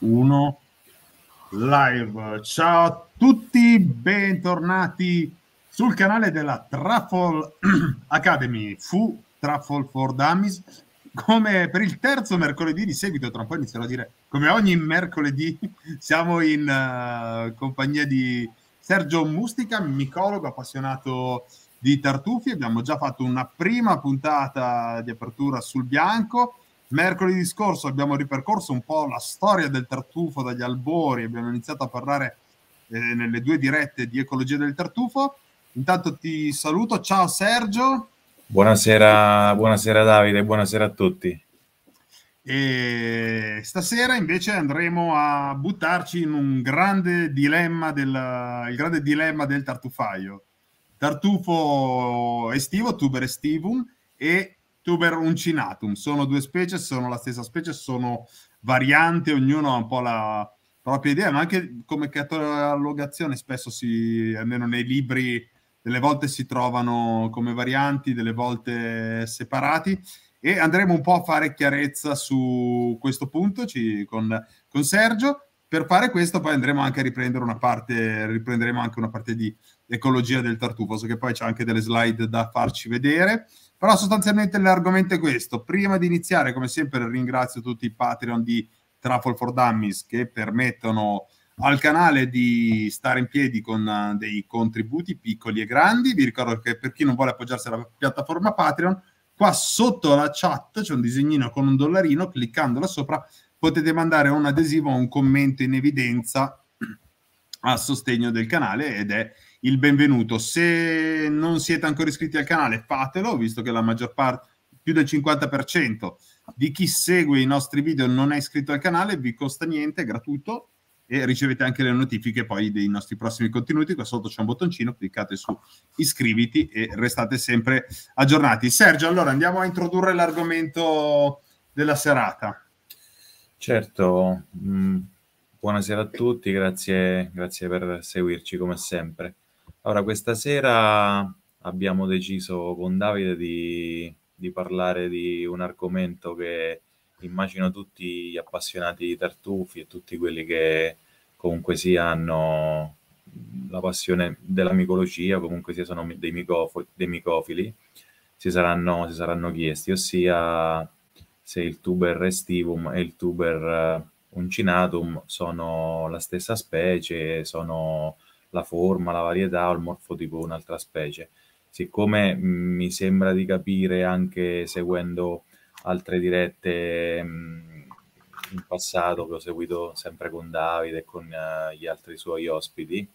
1 live. Ciao a tutti, bentornati sul canale della Truffle Academy, fu Truffle for Dummies, come per il terzo mercoledì di seguito, tra un po' inizierò a dire come ogni mercoledì, siamo in uh, compagnia di Sergio Mustica, micologo appassionato di tartufi, abbiamo già fatto una prima puntata di apertura sul bianco, Mercoledì scorso abbiamo ripercorso un po' la storia del tartufo dagli albori, abbiamo iniziato a parlare eh, nelle due dirette di ecologia del tartufo. Intanto ti saluto, ciao Sergio. Buonasera, buonasera Davide, buonasera a tutti. E stasera invece andremo a buttarci in un grande dilemma del, il grande dilemma del tartufaio. Tartufo estivo, tuber estivum, e Tuber uncinatum, sono due specie, sono la stessa specie, sono varianti, ognuno ha un po' la propria idea, ma anche come catalogazione spesso si, almeno nei libri, delle volte si trovano come varianti, delle volte separati e andremo un po' a fare chiarezza su questo punto ci, con, con Sergio. Per fare questo poi andremo anche a riprendere una parte, riprenderemo anche una parte di ecologia del tartufo, so che poi c'è anche delle slide da farci vedere. Però sostanzialmente l'argomento è questo. Prima di iniziare, come sempre, ringrazio tutti i Patreon di Truffle for Dummies che permettono al canale di stare in piedi con eh, dei contributi piccoli e grandi. Vi ricordo che per chi non vuole appoggiarsi alla piattaforma Patreon, qua sotto la chat c'è un disegnino con un dollarino, cliccandola sopra potete mandare un adesivo o un commento in evidenza a sostegno del canale ed è il benvenuto. Se non siete ancora iscritti al canale, fatelo, visto che la maggior parte, più del 50% di chi segue i nostri video non è iscritto al canale, vi costa niente, è gratuito e ricevete anche le notifiche poi dei nostri prossimi contenuti. Qua sotto c'è un bottoncino, cliccate su iscriviti e restate sempre aggiornati. Sergio, allora andiamo a introdurre l'argomento della serata. Certo, mm, buonasera a tutti, grazie, grazie per seguirci come sempre. Allora, questa sera abbiamo deciso con Davide di, di parlare di un argomento che immagino tutti gli appassionati di tartufi e tutti quelli che comunque sia hanno la passione della micologia, comunque sia sono dei, micofo- dei micofili, si saranno, si saranno, chiesti, ossia se il tuber restivum e il tuber eh, uncinatum sono la stessa specie, sono la forma, la varietà o il morfotipo un'altra specie. Siccome mh, mm, mi sembra di capire anche seguendo altre dirette mh, mm, in passato che ho seguito sempre con Davide e con uh, gli altri suoi ospiti,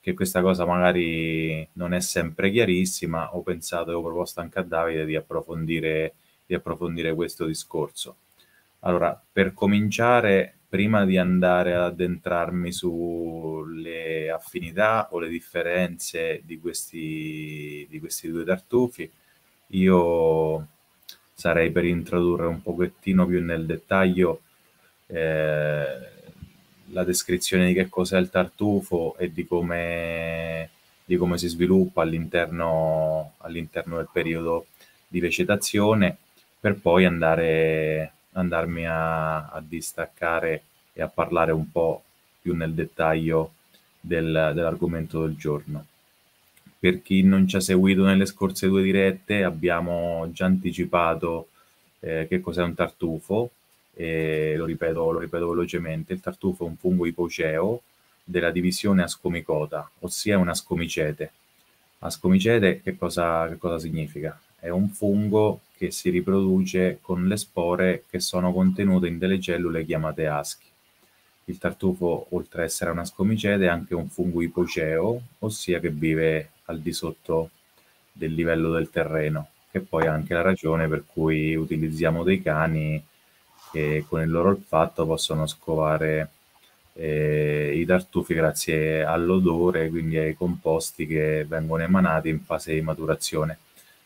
che questa cosa magari non è sempre chiarissima, ho pensato e ho proposto anche a Davide di approfondire, di approfondire questo discorso. Allora, per cominciare, prima di andare ad addentrarmi sulle affinità o le differenze di questi, di questi due tartufi, io sarei per introdurre un pochettino più nel dettaglio eh, la descrizione di che cos'è il tartufo e di come, di come si sviluppa all'interno, all'interno del periodo di vegetazione, per poi andare andarmi a, a distaccare e a parlare un po' più nel dettaglio del, dell'argomento del giorno. Per chi non ci ha seguito nelle scorse due dirette, abbiamo già anticipato eh, che cos'è un tartufo, e lo ripeto, lo ripeto velocemente, il tartufo è un fungo ipoceo della divisione ascomicota, ossia una ascomicete. Ascomicete che cosa, che cosa significa? È un fungo che si riproduce con le spore che sono contenute in delle cellule chiamate aschi. Il tartufo, oltre ad essere una scomicete, è anche un fungo ipoceo, ossia che vive al di sotto del livello del terreno, che poi è anche la ragione per cui utilizziamo dei cani che con il loro olfatto possono scovare eh, i tartufi grazie all'odore, quindi ai composti che vengono emanati in fase di maturazione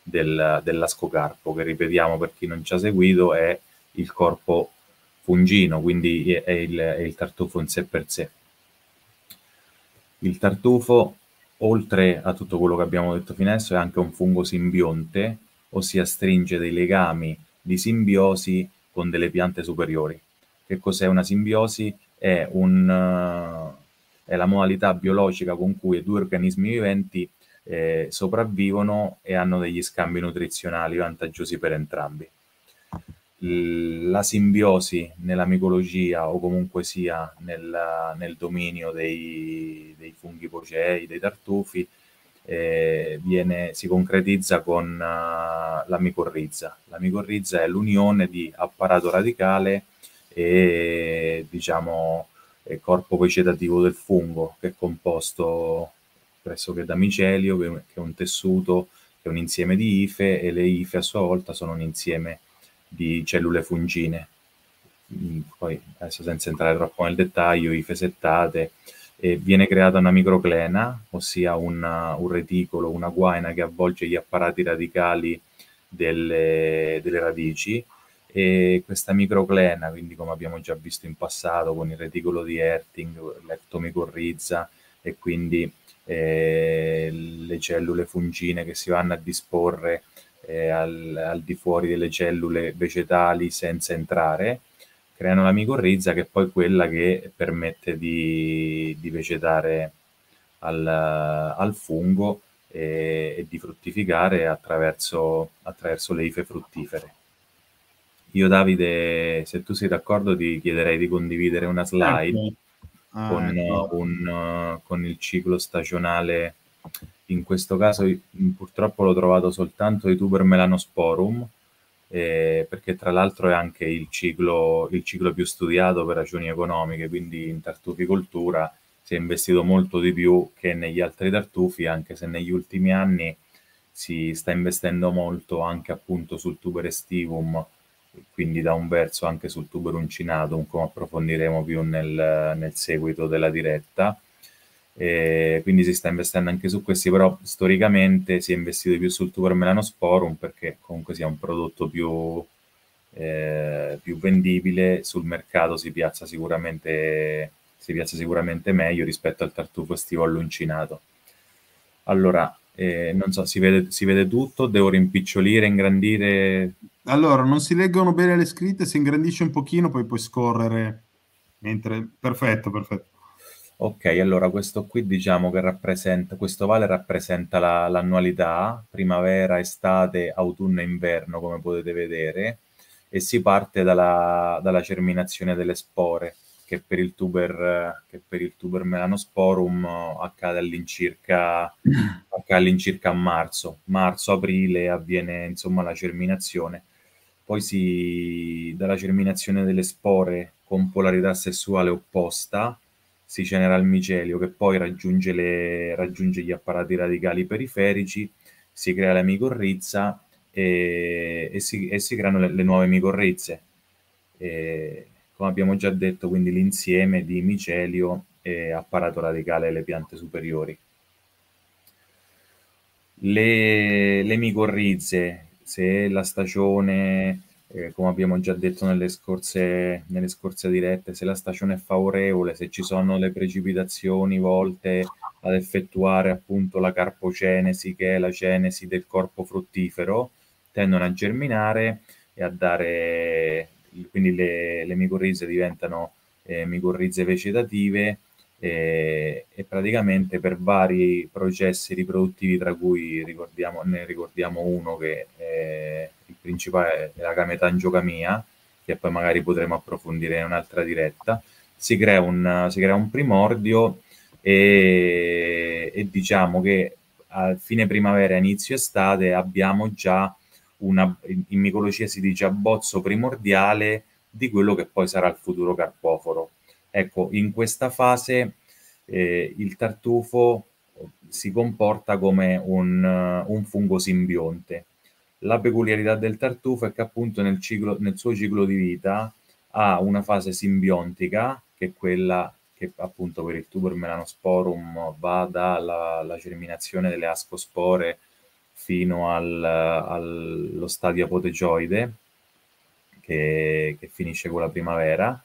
del, dell'ascocarpo, che ripetiamo per chi non ci ha seguito, è il corpo fungino, quindi è il, è il tartufo in sé per sé. Il tartufo, oltre a tutto quello che abbiamo detto fino adesso, è anche un fungo simbionte, ossia stringe dei legami di simbiosi con delle piante superiori. Che cos'è una simbiosi? È, un, eh, è la modalità biologica con cui due organismi viventi eh, sopravvivono e hanno degli scambi nutrizionali vantaggiosi per entrambi. la simbiosi nella micologia o comunque sia nel, nel dominio dei, dei funghi pocei, dei tartufi, eh, viene, si concretizza con uh, eh, la micorrizza. La micorrizza è l'unione di apparato radicale e diciamo corpo vegetativo del fungo che è composto pressoché da micelio, che è un tessuto, che è un insieme di ife, e le ife a sua volta sono un insieme di cellule fungine. Mm, poi, adesso senza entrare troppo nel dettaglio, ife settate, e viene creata una microclena, ossia una, uh, un reticolo, una guaina che avvolge gli apparati radicali delle, delle, radici e questa microclena, quindi come abbiamo già visto in passato con il reticolo di Erting, l'ectomicorrizza e quindi eh, le cellule fungine che si vanno a disporre eh, al, al, di fuori delle cellule vegetali senza entrare, creano la micorrizza che è poi quella che permette di, di vegetare al, al fungo e, e, di fruttificare attraverso, attraverso le ife fruttifere. Io Davide, se tu sei d'accordo ti chiederei di condividere una slide. Okay. Certo ah, con, ecco. un, eh, eh, con il ciclo stagionale. In questo caso purtroppo l'ho trovato soltanto di Tuber melanosporum, eh, perché tra l'altro è anche il ciclo, il ciclo, più studiato per ragioni economiche, quindi in tartuficoltura si è investito molto di più che negli altri tartufi, anche se negli ultimi anni si sta investendo molto anche appunto sul tuber estivum quindi da un verso anche sul tubo runcinatum, come approfondiremo più nel, nel seguito della diretta. E quindi si sta investendo anche su questi, però storicamente si è investito più sul tuber melanosporum perché comunque sia un prodotto più, eh, più vendibile, sul mercato si piazza sicuramente, si piazza sicuramente meglio rispetto al tartufo estivo alluncinato. Allora, eh, non so, si vede, si vede, tutto, devo rimpicciolire, ingrandire. Allora, non si leggono bene le scritte, si ingrandisce un pochino, poi puoi scorrere. Mentre... Perfetto, perfetto. Ok, allora questo qui diciamo che rappresenta, questo vale rappresenta la, l'annualità, primavera, estate, autunno e inverno, come potete vedere, e si parte dalla, dalla germinazione delle spore che per il tuber, che per il tuber melanosporum eh, accade all'incirca, all'incirca a marzo. Marzo-aprile avviene insomma la germinazione. Poi si, dalla germinazione delle spore con polarità sessuale opposta si genera il micelio che poi raggiunge, le, raggiunge gli apparati radicali periferici, si crea la micorrizza e, e, si, e si, creano le, le nuove migorrizze. E, come abbiamo già detto, quindi l'insieme di micelio e apparato radicale delle piante superiori. Le, le micorrize, se la stagione, eh, come abbiamo già detto nelle scorse, nelle scorse dirette, se la stagione è favorevole, se ci sono le precipitazioni volte ad effettuare appunto la carpocenesi, che è la genesi del corpo fruttifero, tendono a germinare e a dare quindi le, le micorrize diventano eh, micorrize vegetative e, eh, e, praticamente per vari processi riproduttivi, tra cui ricordiamo, ne ricordiamo uno che è eh, il principale è la gametangiocamia, che poi magari potremo approfondire in un'altra diretta, si crea un, si crea un primordio e, e diciamo che a fine primavera, inizio estate abbiamo già una, in micologia si dice abbozzo primordiale di quello che poi sarà il futuro carpoforo. Ecco, in questa fase eh, il tartufo si comporta come un, eh, un, fungo simbionte. La peculiarità del tartufo è che appunto nel, ciclo, nel suo ciclo di vita ha una fase simbiontica, che è quella che appunto per il tuber melanosporum va dalla germinazione delle ascospore fino al, allo stadio apotegioide che, che, finisce con la primavera.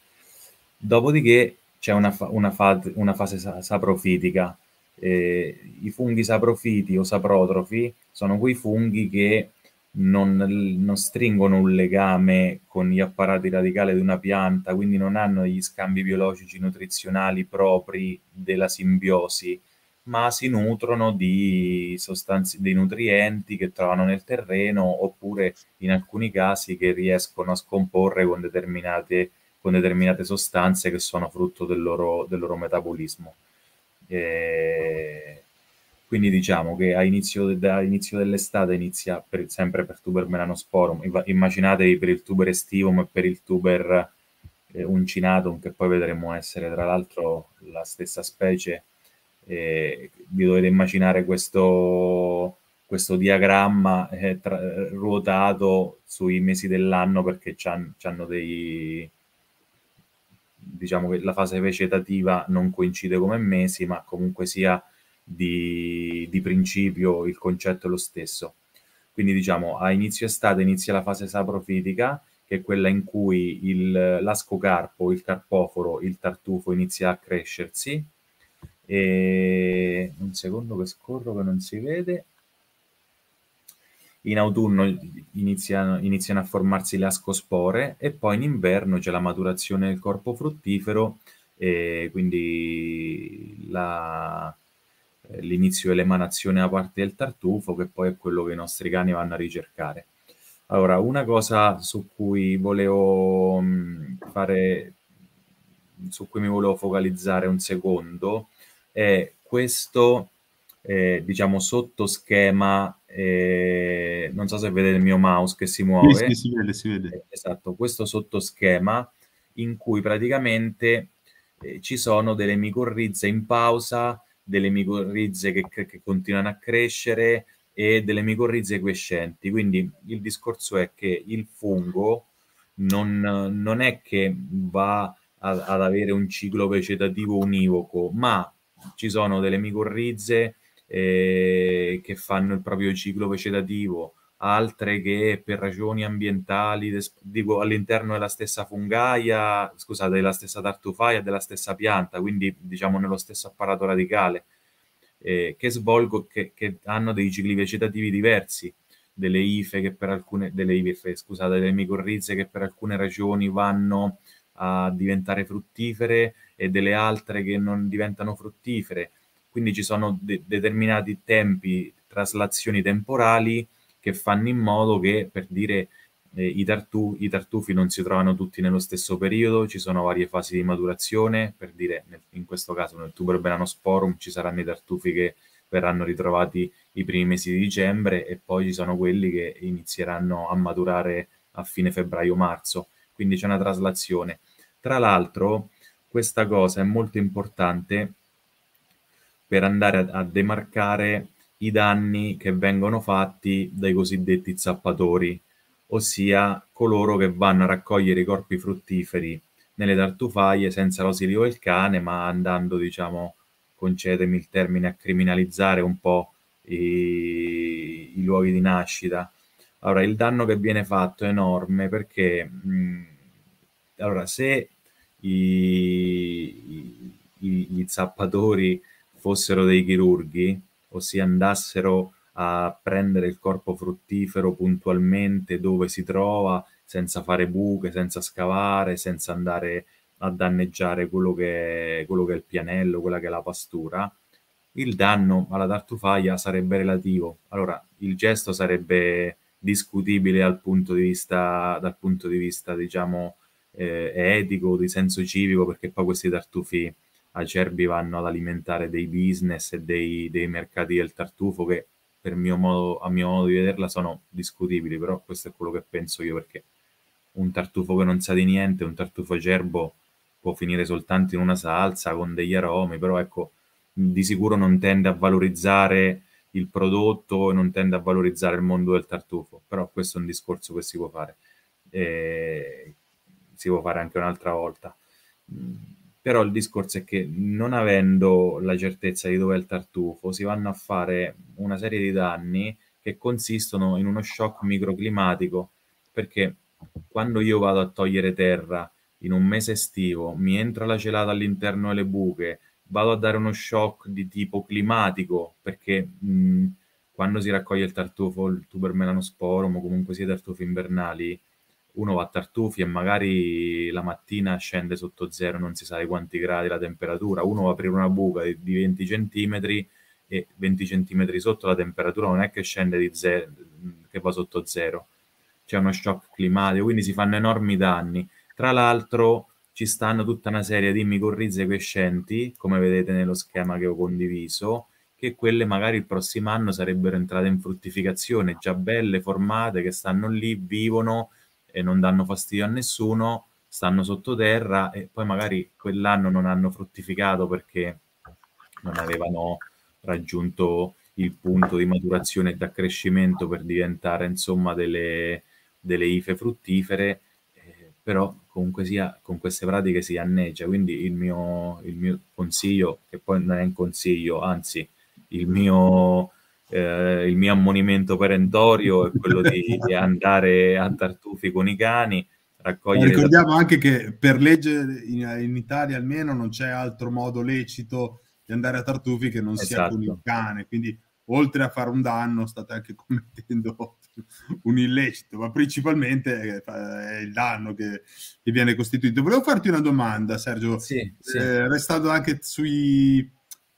Dopodiché c'è una, una, fa, una fase saprofitica. Eh, I funghi saprofiti o saprotrofi sono quei funghi che non, non, stringono un legame con gli apparati radicali di una pianta, quindi non hanno gli scambi biologici nutrizionali propri della simbiosi ma si nutrono di sostanze, dei nutrienti che trovano nel terreno oppure in alcuni casi che riescono a scomporre con determinate, con determinate sostanze che sono frutto del loro, del loro metabolismo. E quindi diciamo che a da inizio dell'estate inizia per, sempre per tuber melanosporum, immaginatevi per il tuber estivum e per il tuber eh, uncinatum, che poi vedremo essere tra l'altro la stessa specie eh, vi dovete immaginare questo, questo diagramma eh, tra, ruotato sui mesi dell'anno perché hanno dei diciamo che la fase vegetativa non coincide come mesi ma comunque sia di, di principio il concetto è lo stesso quindi diciamo a inizio estate inizia la fase saprofitica che è quella in cui il, l'ascocarpo, il carpoforo, il tartufo inizia a crescersi e un secondo che scorro che non si vede. In autunno iniziano, iniziano a formarsi le ascospore e poi in inverno c'è la maturazione del corpo fruttifero e quindi la, l'inizio dell'emanazione da parte del tartufo, che poi è quello che i nostri cani vanno a ricercare. Allora, una cosa su cui volevo fare, su cui mi volevo focalizzare un secondo, è questo, eh, diciamo, sottoschema, eh, non so se vedete il mio mouse che si muove. Sì, sì, si vede, si vede. Eh, esatto, questo sottoschema in cui praticamente eh, ci sono delle micorrizze in pausa, delle micorrizze che, che, che continuano a crescere e delle micorrize crescenti. Quindi il discorso è che il fungo non, non è che va a, ad avere un ciclo vegetativo univoco, ma ci sono delle micorrize eh, che fanno il proprio ciclo vegetativo, altre che per ragioni ambientali, des- dico all'interno della stessa fungaia, scusa, della stessa tartufaia, della stessa pianta, quindi diciamo nello stesso apparato radicale, eh, che svolgo, che, che, hanno dei cicli vegetativi diversi, delle ife che per alcune, delle ife, scusate, delle micorrize che per alcune ragioni vanno a diventare fruttifere, e delle altre che non diventano fruttifere. Quindi ci sono de- determinati tempi, traslazioni temporali che fanno in modo che, per dire, eh, i, tartu- i, tartufi non si trovano tutti nello stesso periodo, ci sono varie fasi di maturazione, per dire, nel, in questo caso nel tuber benanosporum ci saranno i tartufi che verranno ritrovati i primi mesi di dicembre e poi ci sono quelli che inizieranno a maturare a fine febbraio-marzo, quindi c'è una traslazione. Tra l'altro, questa cosa è molto importante per andare a, a demarcare i danni che vengono fatti dai cosiddetti zappatori, ossia coloro che vanno a raccogliere i corpi fruttiferi nelle tartufaie senza l'ausilio del cane, ma andando, diciamo, concedemi il termine, a criminalizzare un po' i, i luoghi di nascita. Allora, il danno che viene fatto è enorme perché, mh, mm, allora, se i, i, gli zappatori fossero dei chirurghi, ossia andassero a prendere il corpo fruttifero puntualmente dove si trova, senza fare buche, senza scavare, senza andare a danneggiare quello che, quello che è il pianello, quella che è la pastura, il danno alla tartufaia sarebbe relativo. Allora, il gesto sarebbe discutibile dal punto di vista, dal punto di vista, diciamo, eh, etico, di senso civico, perché poi questi tartufi acerbi vanno ad alimentare dei business e dei, dei mercati del tartufo che per mio modo, a mio modo di vederla sono discutibili, però questo è quello che penso io perché un tartufo che non sa di niente, un tartufo acerbo può finire soltanto in una salsa con degli aromi, però ecco, di sicuro non tende a valorizzare il prodotto e non tende a valorizzare il mondo del tartufo, però questo è un discorso che si può fare. E eh, si può fare anche un'altra volta. Mm, però il discorso è che non avendo la certezza di dove è il tartufo, si vanno a fare una serie di danni che consistono in uno shock microclimatico, perché quando io vado a togliere terra in un mese estivo, mi entra la gelata all'interno delle buche, vado a dare uno shock di tipo climatico, perché mh, mm, quando si raccoglie il tartufo, il tubermelanosporum o comunque sia tartufi invernali, uno va a tartufi e magari la mattina scende sotto zero, non si sa di quanti gradi la temperatura, uno va a aprire una buca di, di 20 centimetri e 20 centimetri sotto la temperatura non è che scende di zero, che va sotto zero, c'è uno shock climatico, quindi si fanno enormi danni. Tra l'altro ci stanno tutta una serie di micorrize crescenti, come vedete nello schema che ho condiviso, che quelle magari il prossimo anno sarebbero entrate in fruttificazione, già belle, formate, che stanno lì, vivono, e non danno fastidio a nessuno, stanno sottoterra e poi magari quell'anno non hanno fruttificato perché non avevano raggiunto il punto di maturazione e di accrescimento per diventare insomma delle, delle ife fruttifere, eh, però comunque sia con queste pratiche si anneggia, quindi il mio, il mio consiglio, che poi non è un consiglio, anzi il mio eh, il mio ammonimento perentorio è quello di, di andare a tartufi con i cani. Raccogliere eh, Ricordiamo da... anche che per legge in, in, Italia almeno non c'è altro modo lecito di andare a tartufi che non esatto. sia con il esatto. cane, quindi oltre a fare un danno state anche commettendo un illecito, ma principalmente eh, è il danno che, che viene costituito. Volevo farti una domanda, Sergio, sì, eh, restando anche sui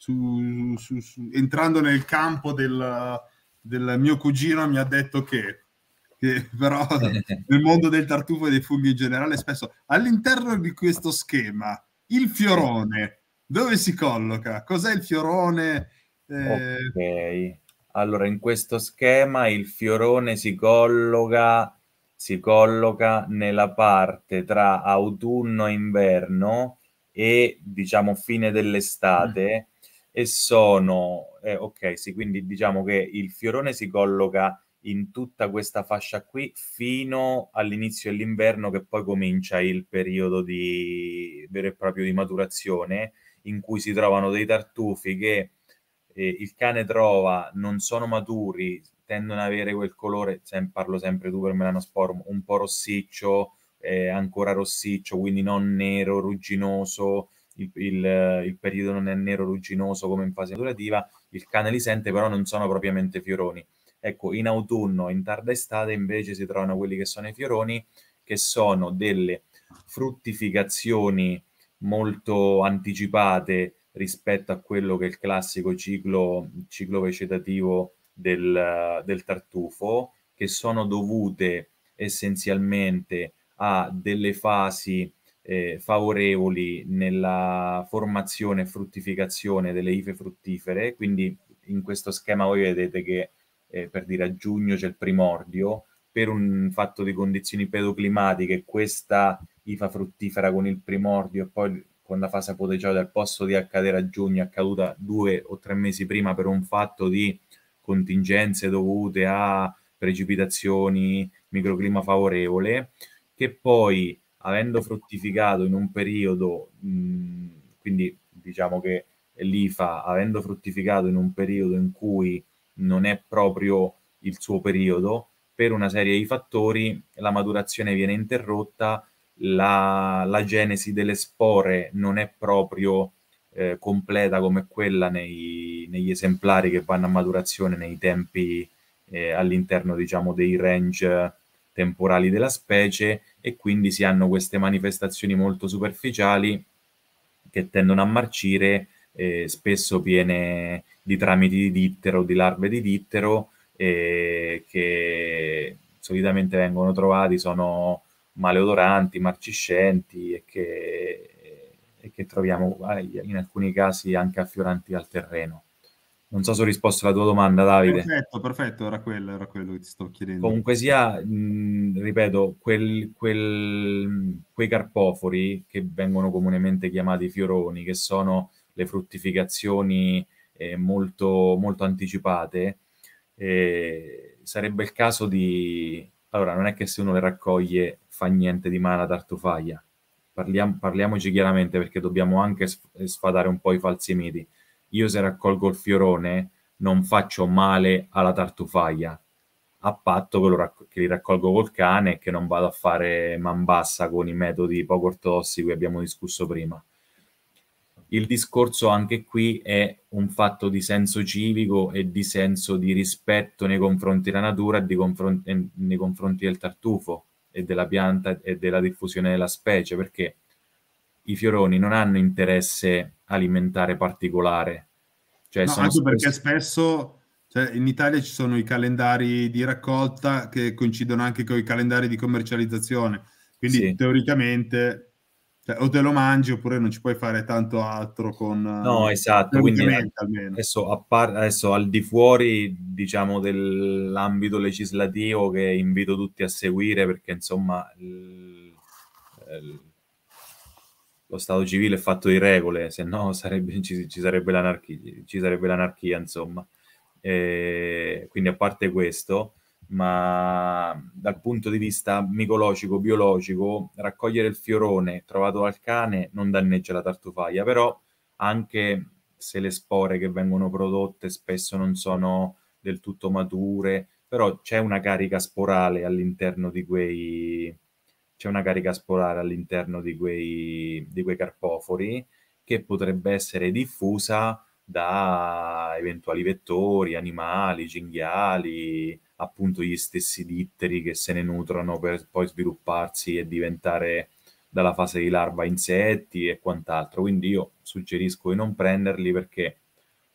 su, su, su, entrando nel campo del, del, mio cugino mi ha detto che, che però nel mondo del tartufo e dei funghi in generale spesso all'interno di questo schema il fiorone dove si colloca? Cos'è il fiorone? Eh... Ok, allora in questo schema il fiorone si colloca, si colloca nella parte tra autunno e inverno e diciamo fine dell'estate. Mm e sono, eh, ok, sì, quindi diciamo che il fiorone si colloca in tutta questa fascia qui fino all'inizio dell'inverno che poi comincia il periodo di vero e proprio di maturazione in cui si trovano dei tartufi che eh, il cane trova non sono maturi, tendono ad avere quel colore, sem- parlo sempre tu per melanosporum, un po' rossiccio, eh, ancora rossiccio, quindi non nero, rugginoso, il, il, il periodo non è nero rugginoso come in fase maturativa, il cane li sente, però non sono propriamente fioroni. Ecco, in autunno, in tarda estate, invece si trovano quelli che sono i fioroni, che sono delle fruttificazioni molto anticipate rispetto a quello che è il classico ciclo, ciclo vegetativo del, del tartufo, che sono dovute essenzialmente a delle fasi eh, favorevoli nella formazione e fruttificazione delle IFE fruttifere, quindi in questo schema voi vedete che eh, per dire a giugno c'è il primordio, per un fatto di condizioni pedoclimatiche questa IFA fruttifera con il primordio e poi con la fase apotegioide al posto di accadere a giugno è accaduta due o tre mesi prima per un fatto di contingenze dovute a precipitazioni, microclima favorevole, che poi avendo fruttificato in un periodo, mh, quindi diciamo che l'IFA, avendo fruttificato in un periodo in cui non è proprio il suo periodo, per una serie di fattori la maturazione viene interrotta, la, la genesi delle spore non è proprio eh, completa come quella nei, negli esemplari che vanno a maturazione nei tempi eh, all'interno diciamo dei range temporali della specie e quindi si hanno queste manifestazioni molto superficiali che tendono a marcire, eh, spesso piene di tramiti di dittero, di larve di dittero, eh, che solitamente vengono trovati, sono maleodoranti, marciscenti e che, e che troviamo eh, in alcuni casi anche affioranti al terreno. Non so se ho risposto alla tua domanda, Davide. Perfetto, perfetto, era quello, era quello che ti sto chiedendo. Comunque sia, mh, ripeto, quel, quel, quei carpofori che vengono comunemente chiamati fioroni, che sono le fruttificazioni eh, molto, molto anticipate, eh, sarebbe il caso di... Allora, non è che se uno le raccoglie fa niente di male a tartufaglia. Parliam- parliamoci chiaramente perché dobbiamo anche sfadare un po' i falsi miti io se raccolgo il fiorone non faccio male alla tartufaglia, a patto che, racc- che li raccolgo col cane e che non vado a fare man bassa con i metodi poco ortodossi che abbiamo discusso prima. Il discorso anche qui è un fatto di senso civico e di senso di rispetto nei confronti della natura e, confron- e nei confronti del tartufo e della pianta e della diffusione della specie, perché i fioroni non hanno interesse alimentare particolare. Cioè, no, sono anche spesso... perché spesso cioè, in Italia ci sono i calendari di raccolta che coincidono anche con i calendari di commercializzazione, quindi sì. teoricamente cioè, o te lo mangi oppure non ci puoi fare tanto altro con... No, eh, esatto, quindi adesso, appar- adesso al di fuori diciamo dell'ambito legislativo che invito tutti a seguire perché insomma... L- l- lo Stato civile è fatto di regole, se no sarebbe, ci, ci, sarebbe ci, sarebbe l'anarchia, insomma. E quindi a parte questo, ma dal punto di vista micologico, biologico, raccogliere il fiorone trovato dal cane non danneggia la tartufaia, però anche se le spore che vengono prodotte spesso non sono del tutto mature, però c'è una carica sporale all'interno di quei c'è una carica spolare all'interno di quei, di quei carpofori che potrebbe essere diffusa da eventuali vettori, animali, cinghiali, appunto gli stessi ditteri che se ne nutrono per poi svilupparsi e diventare dalla fase di larva insetti e quant'altro. Quindi io suggerisco di non prenderli perché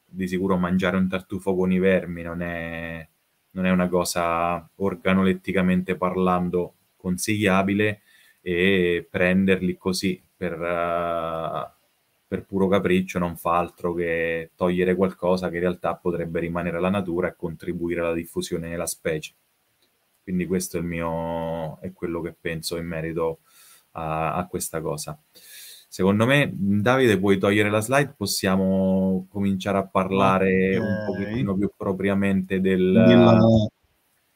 di sicuro mangiare un tartufo con i vermi non è, non è una cosa organoletticamente parlando consigliabile e prenderli così per, uh, per puro capriccio non fa altro che togliere qualcosa che in realtà potrebbe rimanere alla natura e contribuire alla diffusione della specie. Quindi questo è, il mio, è quello che penso in merito a, a questa cosa. Secondo me, Davide, puoi togliere la slide, possiamo cominciare a parlare okay. un pochettino più propriamente del, della,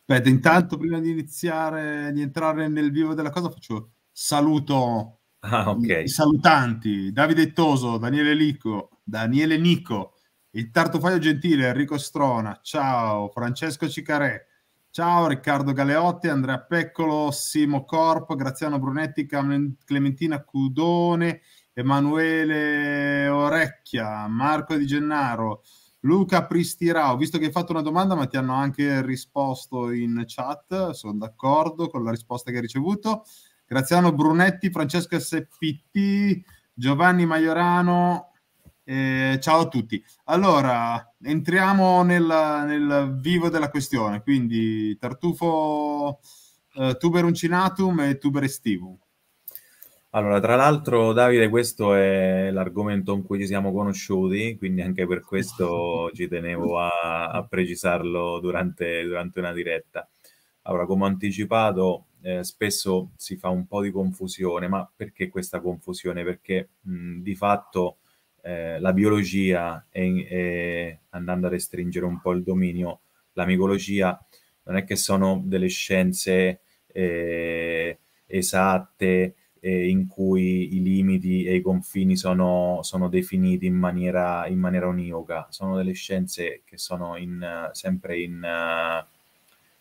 Aspetta, intanto prima di iniziare, di entrare nel vivo della cosa, faccio saluto ah, okay. i salutanti. Davide Toso, Daniele Lico, Daniele Nico, il tartufaio gentile, Enrico Strona, ciao, Francesco Cicarè, ciao, Riccardo Galeotti, Andrea Peccolo, Simo Corp, Graziano Brunetti, Clementina Cudone, Emanuele Orecchia, Marco Di Gennaro, Luca Pristirao, visto che hai fatto una domanda, ma ti hanno anche risposto in chat, sono d'accordo con la risposta che hai ricevuto. Graziano Brunetti, Francesco SPT, Giovanni Maiorano, eh, ciao a tutti. Allora, entriamo nel, nel vivo della questione, quindi tartufo eh, tuber uncinatum e tuber estivum. Allora, tra l'altro, Davide, questo è l'argomento con cui ci siamo conosciuti, quindi anche per questo ci tenevo a, a precisarlo durante, durante, una diretta. Allora, come ho anticipato, eh, spesso si fa un po' di confusione, ma perché questa confusione? Perché mh, di fatto eh, la biologia, è, è, andando a restringere un po' il dominio, la micologia non è che sono delle scienze eh, esatte, eh, in cui i limiti e i confini sono, sono definiti in maniera, in maniera univoca. Sono delle scienze che sono in, sempre in,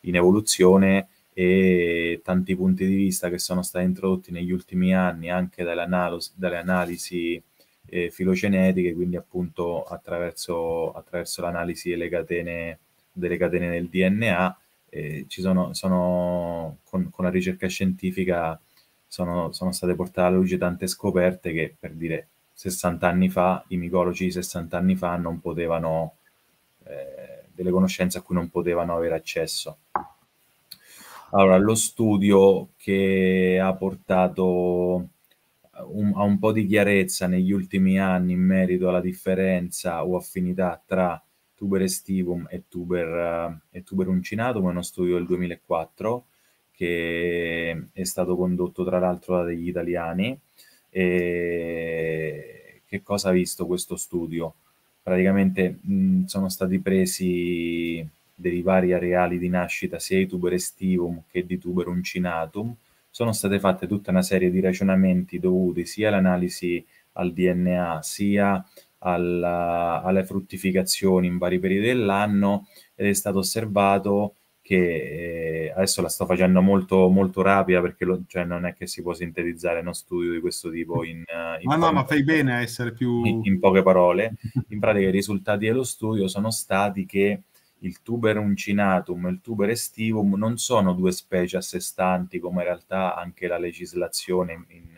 in evoluzione e tanti punti di vista che sono stati introdotti negli ultimi anni anche dalle, analisi eh, filogenetiche, quindi appunto attraverso, attraverso l'analisi delle catene, delle catene del DNA, eh, ci sono, sono con, con la ricerca scientifica sono, sono state portate alla luce tante scoperte che, per dire, 60 anni fa, i micologi di 60 anni fa non potevano, eh, delle conoscenze a cui non potevano avere accesso. Allora, lo studio che ha portato eh, un, a un po' di chiarezza negli ultimi anni in merito alla differenza o affinità tra tuber estivum e tuber, uh, e tuber uncinatum è uno studio del 2004 che è stato condotto tra l'altro da degli italiani. E che cosa ha visto questo studio? Praticamente mh, sono stati presi dei vari areali di nascita sia di tuber estivum che di tuber uncinatum, sono state fatte tutta una serie di ragionamenti dovuti sia all'analisi al DNA sia alla, alle fruttificazioni in vari periodi dell'anno ed è stato osservato che eh, adesso la sto facendo molto, molto rapida perché lo, cioè, non è che si può sintetizzare uno studio di questo tipo in, in ma ah, no, ma fai bene a essere più in, in poche parole in pratica i risultati dello studio sono stati che il tuber uncinatum e il tuber estivum non sono due specie a sé stanti come in realtà anche la legislazione in,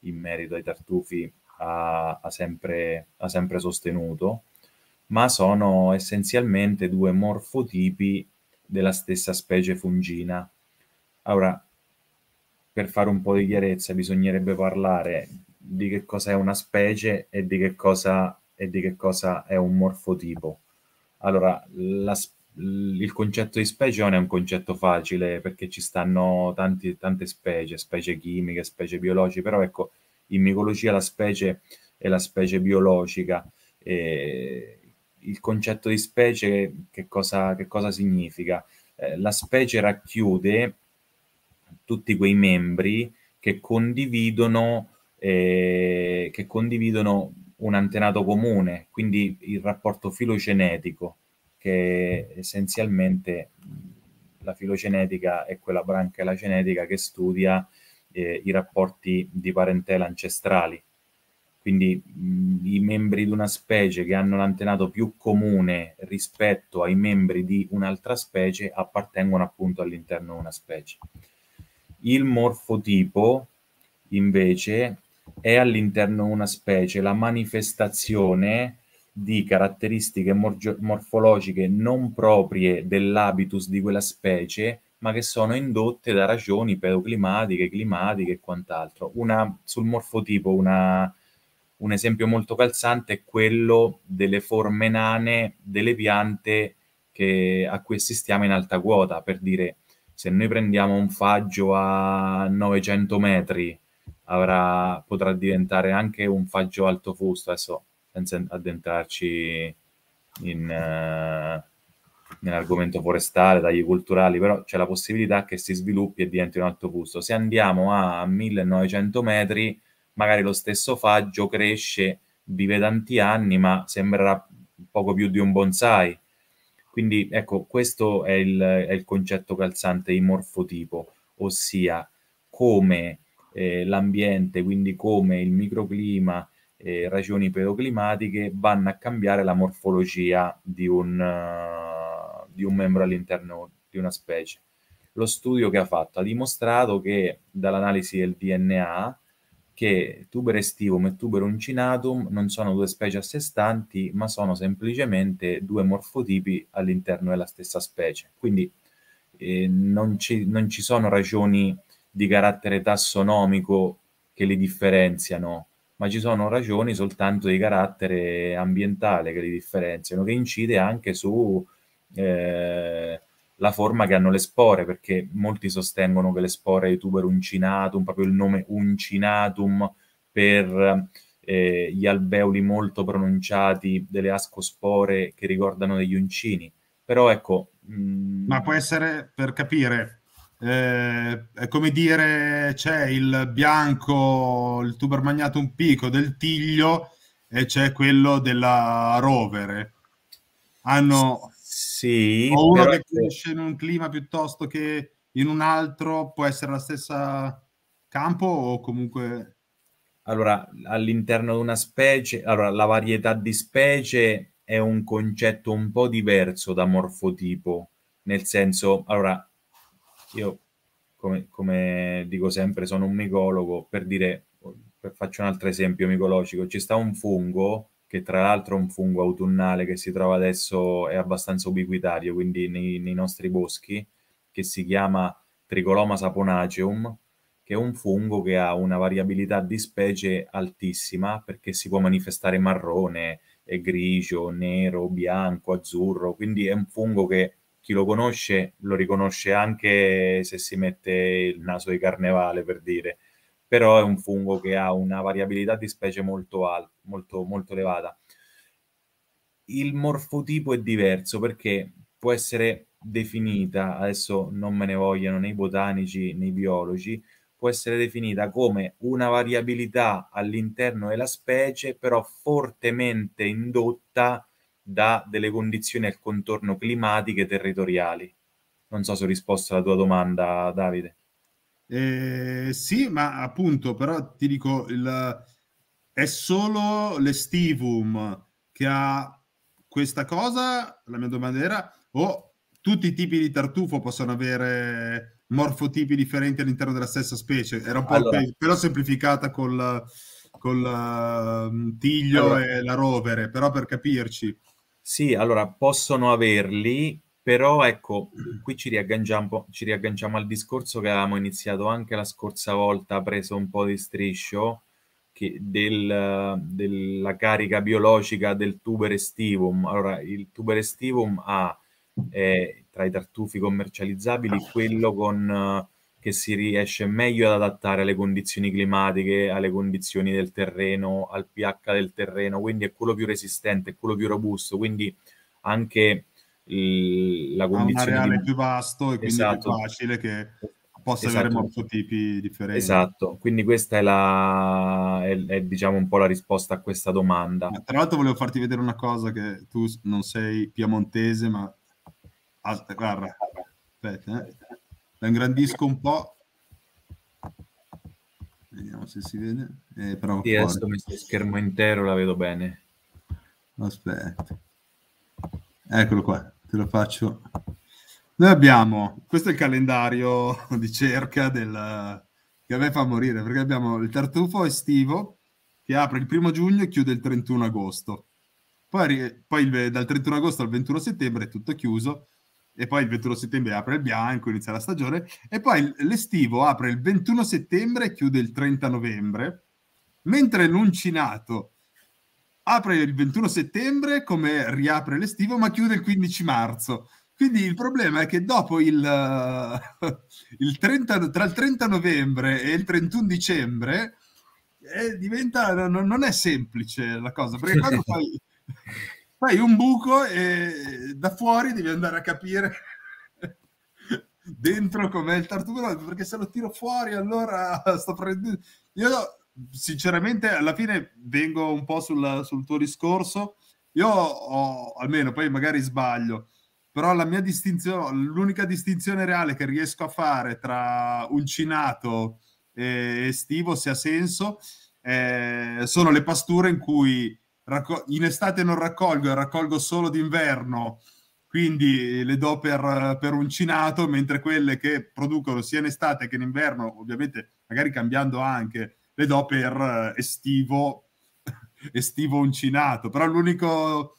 in merito ai tartufi ha, ha, sempre, ha sempre sostenuto ma sono essenzialmente due morfotipi della stessa specie fungina. Ora, per fare un po' di chiarezza, bisognerebbe parlare di che cosa è una specie e di che cosa, di che cosa è un morfotipo. Allora, la, il concetto di specie non è un concetto facile perché ci stanno tanti, tante specie, specie chimiche, specie biologiche, però ecco, in micologia la specie è la specie biologica. E il concetto di specie che cosa, che cosa significa? Eh, la specie racchiude tutti quei membri che condividono, eh, che condividono un antenato comune, quindi il rapporto filogenetico, che essenzialmente la filogenetica è quella branca della genetica che studia eh, i rapporti di parentela ancestrali quindi mh, mm, i membri di una specie che hanno l'antenato più comune rispetto ai membri di un'altra specie appartengono appunto all'interno di una specie. Il morfotipo invece è all'interno di una specie la manifestazione di caratteristiche morfologiche non proprie dell'habitus di quella specie, ma che sono indotte da ragioni pedoclimatiche, climatiche e quant'altro. Una, sul morfotipo una, un esempio molto calzante è quello delle forme nane delle piante che, a cui assistiamo in alta quota, per dire se noi prendiamo un faggio a 900 metri avrà, potrà diventare anche un faggio alto fusto, adesso senza addentrarci in, eh, nell'argomento forestale, tagli culturali, però c'è la possibilità che si sviluppi e diventi un alto fusto. Se andiamo a 1900 metri magari lo stesso faggio cresce, vive tanti anni, ma sembrerà poco più di un bonsai. Quindi ecco, questo è il, è il concetto calzante di morfotipo, ossia come eh, l'ambiente, quindi come il microclima, eh, ragioni pedoclimatiche vanno a cambiare la morfologia di un, uh, di un membro all'interno di una specie. Lo studio che ha fatto ha dimostrato che dall'analisi del DNA che tuber estivum e tuber uncinatum non sono due specie a sé stanti, ma sono semplicemente due morfotipi all'interno della stessa specie. Quindi eh, non, ci, non ci sono ragioni di carattere tassonomico che li differenziano, ma ci sono ragioni soltanto di carattere ambientale che li differenziano, che incide anche su eh, la forma che hanno le spore, perché molti sostengono che le spore di tuber uncinatum, proprio il nome uncinatum per eh, gli alveoli molto pronunciati delle ascospore che ricordano degli uncini. Però ecco... Mh... Mm, Ma può essere, per capire, eh, è come dire c'è il bianco, il tuber magnatum pico del tiglio e c'è quello della rovere. Hanno sì. O uno che cresce in un clima piuttosto che in un altro, può essere la stessa campo o comunque... Allora, all'interno di una specie, allora la varietà di specie è un concetto un po' diverso da morfotipo, nel senso, allora, io come, come dico sempre sono un micologo, per dire, faccio un altro esempio micologico, ci sta un fungo che tra l'altro è un fungo autunnale che si trova adesso, è abbastanza ubiquitario, quindi nei, nei nostri boschi, che si chiama Tricoloma saponaceum, che è un fungo che ha una variabilità di specie altissima perché si può manifestare marrone, grigio, nero, bianco, azzurro, quindi è un fungo che chi lo conosce lo riconosce anche se si mette il naso di carnevale per dire però è un fungo che ha una variabilità di specie molto, al- molto, molto elevata. Il morfotipo è diverso perché può essere definita, adesso non me ne vogliono né i botanici né i biologi, può essere definita come una variabilità all'interno della specie, però fortemente indotta da delle condizioni al contorno climatiche e territoriali. Non so se ho risposto alla tua domanda, Davide. Eh, sì, ma appunto, però ti dico, il, è solo l'Estivum che ha questa cosa, la mia domanda era, o tutti i tipi di tartufo possono avere morfotipi differenti all'interno della stessa specie? Era un po' allora. però semplificata col, col uh, tiglio allora. e la rovere, però per capirci. Sì, allora possono averli però ecco, qui ci riagganciamo, ci riagganciamo al discorso che avevamo iniziato anche la scorsa volta, preso un po' di striscio, del, della carica biologica del tuber estivum. Allora, il tuber estivum ha eh, tra i tartufi commercializzabili quello con, eh, che si riesce meglio ad adattare alle condizioni climatiche, alle condizioni del terreno, al pH del terreno, quindi è quello più resistente, è quello più robusto, quindi anche il, la condizione... Ha un areale di... più vasto e quindi esatto. più facile che possa esatto. avere morfotipi differenti. Esatto, quindi questa è, la, è, è, diciamo un po' la risposta a questa domanda. Ma tra l'altro volevo farti vedere una cosa che tu non sei piemontese, ma... Ah, guarda, aspetta, eh. la ingrandisco un po'. Vediamo se si vede. Eh, però sì, adesso messo messo schermo intero, la vedo bene. Aspetta. Eccolo qua te lo faccio. Noi abbiamo, questo è il calendario di cerca del, che a me fa morire, perché abbiamo il tartufo estivo che apre il primo giugno e chiude il 31 agosto. Poi, poi, dal 31 agosto al 21 settembre è tutto chiuso e poi il 21 settembre apre il bianco, inizia la stagione e poi l'estivo apre il 21 settembre e chiude il 30 novembre, mentre l'uncinato apre il 21 settembre come riapre l'estivo, ma chiude il 15 marzo. Quindi il problema è che dopo il, uh, il 30, tra il 30 novembre e il 31 dicembre eh, diventa, non, non, è semplice la cosa, perché quando fai, fai un buco e da fuori devi andare a capire dentro com'è il tartufo perché se lo tiro fuori allora sto prendendo io sinceramente alla fine vengo un po' sul, sul tuo discorso. Io ho, almeno poi magari sbaglio, però la mia distinzione, l'unica distinzione reale che riesco a fare tra uncinato e estivo, se ha senso, eh, sono le pasture in cui raccol- in estate non raccolgo, e raccolgo solo d'inverno, quindi le do per, per uncinato, mentre quelle che producono sia in estate che in inverno, ovviamente magari cambiando anche, le do per eh, estivo, estivo uncinato. Però l'unico...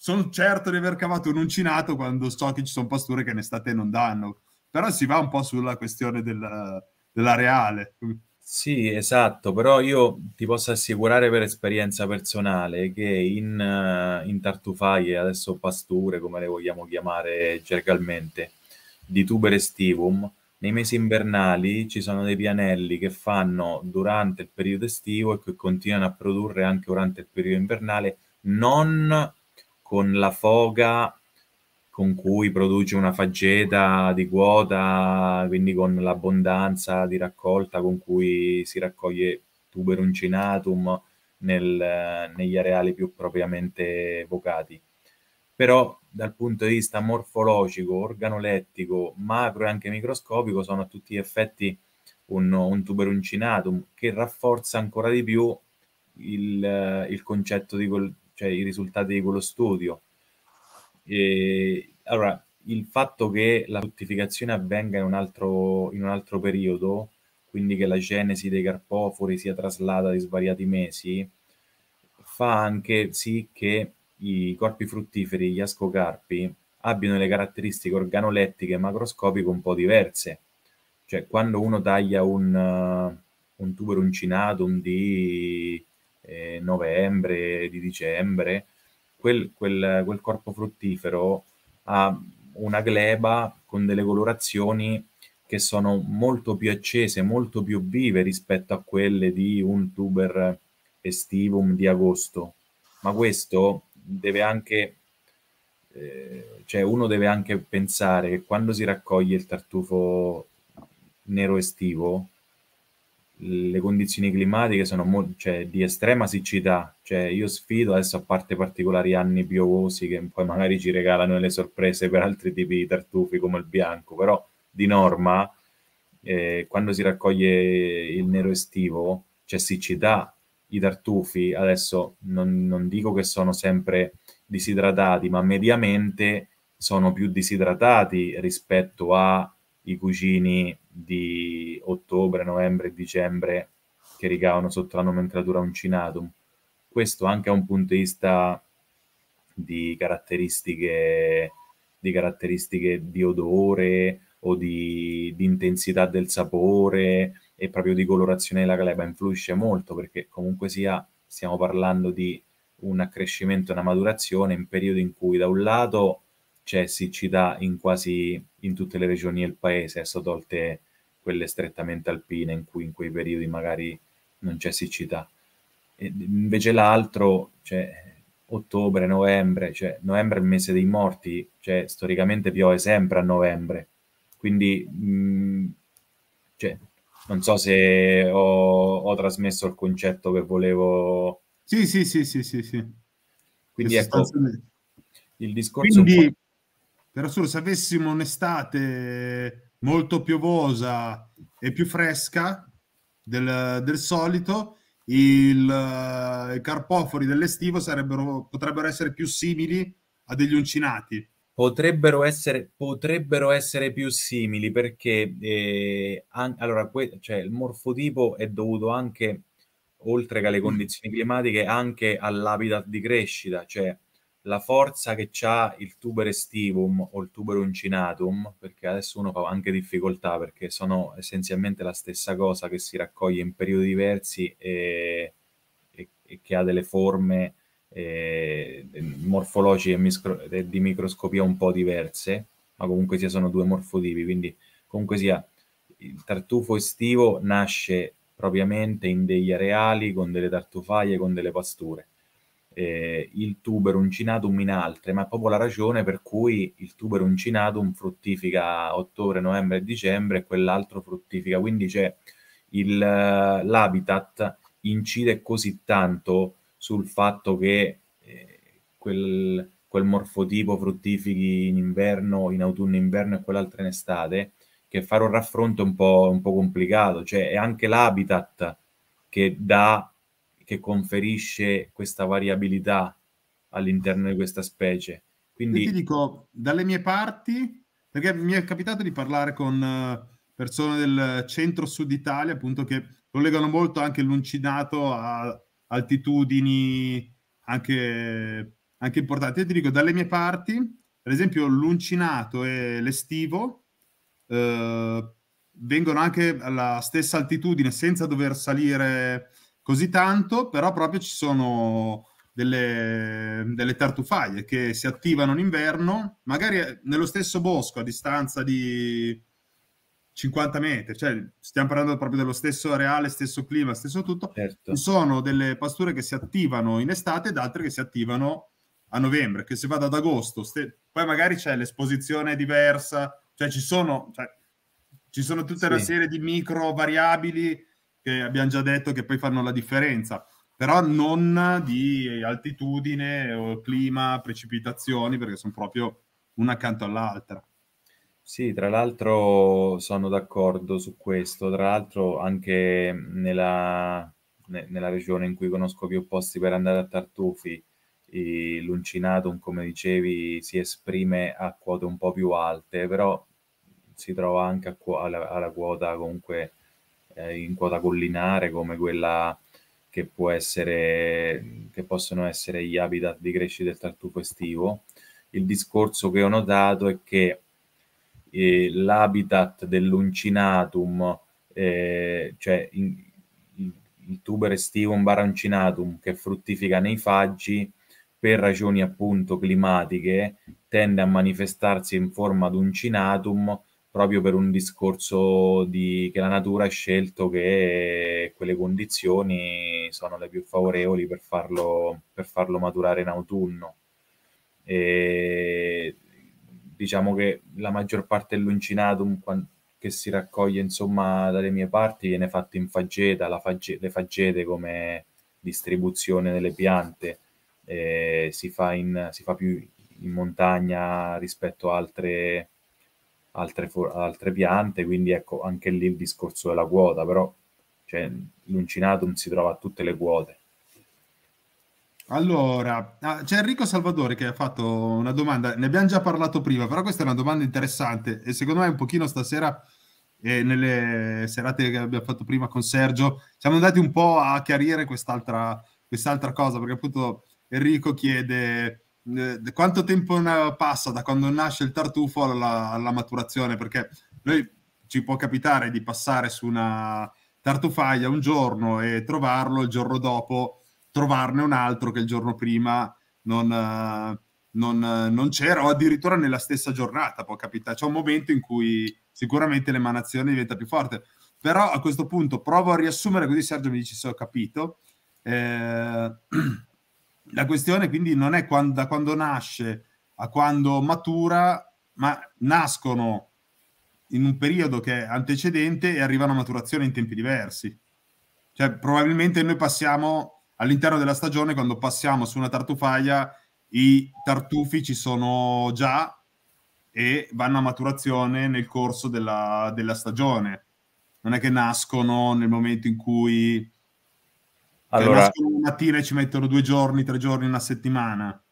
Sono certo di aver cavato un uncinato quando so che ci sono pasture che in estate non danno. Però si va un po' sulla questione della, della reale. Sì, esatto, però io ti posso assicurare per esperienza personale che in, eh, in tartufaie, adesso pasture, come le vogliamo chiamare gergalmente, di tuber estivum, nei mesi invernali ci sono dei pianelli che fanno durante il periodo estivo e che continuano a produrre anche durante il periodo invernale, non con la foga con cui produce una faggeta di quota, quindi con l'abbondanza di raccolta con cui si raccoglie tuberuncinatum nel, negli areali più propriamente evocati. Però dal punto di vista morfologico, organolettico, macro e anche microscopico sono a tutti gli effetti un, un tuberuncinatum che rafforza ancora di più il, il concetto di quel, cioè i risultati di quello studio. E, allora, il fatto che la fruttificazione avvenga in un, altro, in un altro periodo, quindi che la genesi dei carpofori sia traslata di svariati mesi, fa anche sì che i corpi fruttiferi, gli ascocarpi, abbiano le caratteristiche organolettiche macroscopiche un po' diverse. Cioè, quando uno taglia un, uh, un tubero uncinatum di eh, novembre, di dicembre, quel, quel, quel corpo fruttifero ha una gleba con delle colorazioni che sono molto più accese, molto più vive rispetto a quelle di un tuber estivum di agosto. Ma questo deve anche, eh, cioè uno deve anche pensare che quando si raccoglie il tartufo nero estivo, le condizioni climatiche sono mo- cioè, di estrema siccità. Cioè, io sfido adesso a parte particolari anni piovosi che poi magari ci regalano le sorprese per altri tipi di tartufi come il bianco, però di norma eh, quando si raccoglie il nero estivo c'è siccità i tartufi, adesso non, non dico che sono sempre disidratati, ma mediamente sono più disidratati rispetto ai cucini di ottobre, novembre e dicembre che ricavano sotto la nomenclatura uncinatum. Questo anche a un punto di vista di caratteristiche di, caratteristiche di odore o di, di intensità del sapore e proprio di colorazione della gleba influisce molto perché comunque sia stiamo parlando di un accrescimento e una maturazione in periodi in cui da un lato c'è siccità in quasi in tutte le regioni del paese, adesso tolte quelle strettamente alpine in cui in quei periodi magari non c'è siccità. E invece l'altro, cioè ottobre, novembre, cioè novembre è il mese dei morti, cioè storicamente piove sempre a novembre. Quindi mh, mm, cioè, non so se ho, ho trasmesso il concetto che volevo. Sì, sì, sì, sì, sì. sì. Quindi ecco, il discorso... Quindi, però solo se avessimo un'estate molto piovosa e più fresca del, del solito, il, i carpofori dell'estivo potrebbero essere più simili a degli uncinati. Potrebbero essere, potrebbero essere più simili perché eh, an- allora, que- cioè, il morfotipo è dovuto anche, oltre che alle mm. condizioni climatiche, anche all'habitat di crescita, cioè la forza che ha il tuber estivum o il tuber uncinatum, perché adesso uno fa anche difficoltà perché sono essenzialmente la stessa cosa che si raccoglie in periodi diversi e, e, e che ha delle forme eh, morfologiche micro, di microscopia un po' diverse, ma comunque sia sono due morfotipi, quindi comunque sia il tartufo estivo nasce propriamente in degli areali con delle tartufaie, con delle pasture. Eh, il tubero uncinatum in altre, ma è proprio la ragione per cui il tubero uncinatum fruttifica ottobre, novembre e dicembre e quell'altro fruttifica. Quindi c'è il, l'habitat incide così tanto sul fatto che eh, quel, quel, morfotipo fruttifichi in inverno, in autunno, inverno e quell'altro in estate, che fare un raffronto è un po', un po complicato, cioè è anche l'habitat che dà, che conferisce questa variabilità all'interno di questa specie. Quindi... Io ti dico, dalle mie parti, perché mi è capitato di parlare con eh, persone del centro-sud Italia, appunto, che lo legano molto anche l'uncinato a, altitudini anche, anche importanti. Io ti dico, dalle mie parti, per esempio l'uncinato e l'estivo eh, vengono anche alla stessa altitudine senza dover salire così tanto, però proprio ci sono delle, delle tartufaglie che si attivano in inverno, magari nello stesso bosco a distanza di 50 metri, cioè stiamo parlando proprio dello stesso areale, stesso clima, stesso tutto. Certo. sono delle pasture che si attivano in estate ed altre che si attivano a novembre, che si vada ad agosto, ste- poi magari c'è l'esposizione diversa, cioè ci sono, cioè, ci sono tutta sì. una serie di micro variabili che abbiamo già detto che poi fanno la differenza, però non di altitudine o clima, precipitazioni, perché sono proprio una accanto all'altra. Sì, tra l'altro sono d'accordo su questo, tra l'altro anche nella, ne- nella regione in cui conosco più posti per andare a tartufi, l'uncinatum, come dicevi, si esprime a quote un po' più alte, però si trova anche a alla, alla quota comunque eh, in quota collinare come quella che può essere che possono essere gli habitat di crescita del tartufo estivo. Il discorso che ho notato è che eh, l'habitat dell'uncinatum, eh, cioè in, il, il tuber estivum baruncinatum che fruttifica nei faggi, per ragioni appunto climatiche, tende a manifestarsi in forma d'uncinatum proprio per un discorso di, che la natura ha scelto che quelle condizioni sono le più favorevoli per farlo, per farlo maturare in autunno. E diciamo che la maggior parte dell'uncinatum che si raccoglie insomma dalle mie parti viene fatto in faggeta, fagge- le faggete come distribuzione delle piante eh, si, fa in, si, fa più in montagna rispetto a altre, altre, for- altre, piante, quindi ecco anche lì il discorso della quota, però cioè, l'uncinatum si trova a tutte le quote. Allora, ah, c'è Enrico Salvatore che ha fatto una domanda, ne abbiamo già parlato prima, però questa è una domanda interessante e secondo me un pochino stasera, e eh, nelle serate che abbiamo fatto prima con Sergio, siamo andati un po' a chiarire quest'altra, quest'altra cosa, perché appunto Enrico chiede eh, quanto tempo passa da quando nasce il tartufo alla, alla maturazione, perché noi ci può capitare di passare su una tartufaia un giorno e trovarlo il giorno dopo trovarne un altro che il giorno prima non, eh, non, eh, non c'era, o addirittura nella stessa giornata può capitare. C'è un momento in cui sicuramente l'emanazione diventa più forte. Però a questo punto provo a riassumere, così Sergio mi dice se ho capito. Eh, la questione quindi non è quando, da quando nasce a quando matura, ma nascono in un periodo che è antecedente e arrivano a maturazione in tempi diversi. Cioè, probabilmente noi passiamo all'interno della stagione, quando passiamo su una tartufaia, i tartufi ci sono già e vanno a maturazione nel corso della, della stagione. Non è che nascono nel momento in cui cioè, allora, nascono una mattina e ci mettono due giorni, tre giorni, una settimana.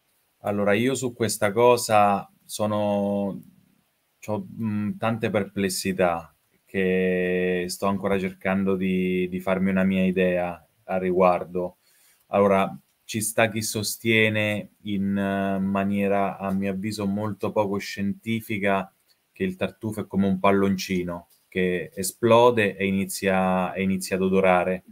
Allora, io su questa cosa sono ho mm, tante perplessità che sto ancora cercando di, di farmi una mia idea al riguardo. Allora, ci sta chi sostiene in eh, maniera, a mio avviso, molto poco scientifica che il tartufo è come un palloncino che esplode e inizia, e inizia ad odorare.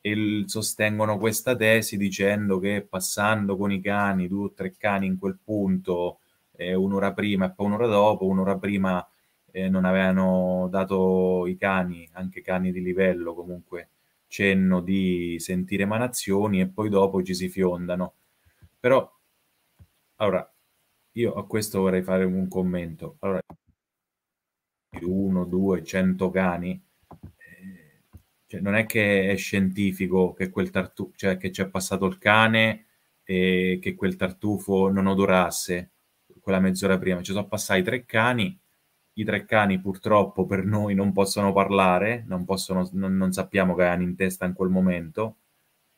E sostengono questa tesi dicendo che passando con i cani, due o tre cani in quel punto, eh, un'ora prima e poi un'ora dopo, un'ora prima eh, non avevano dato i cani, anche cani di livello comunque, cenno di sentire emanazioni e poi dopo ci si fiondano. Però, allora, io a questo vorrei fare un commento. Allora, uno, due, cento cani, eh, cioè non è che è scientifico che quel tartufo, cioè che ci è passato il cane e che quel tartufo non odorasse quella mezz'ora prima. Ci sono passati tre cani i tre cani purtroppo per noi non possono parlare, non, possono, non, non sappiamo che hanno in testa in quel momento,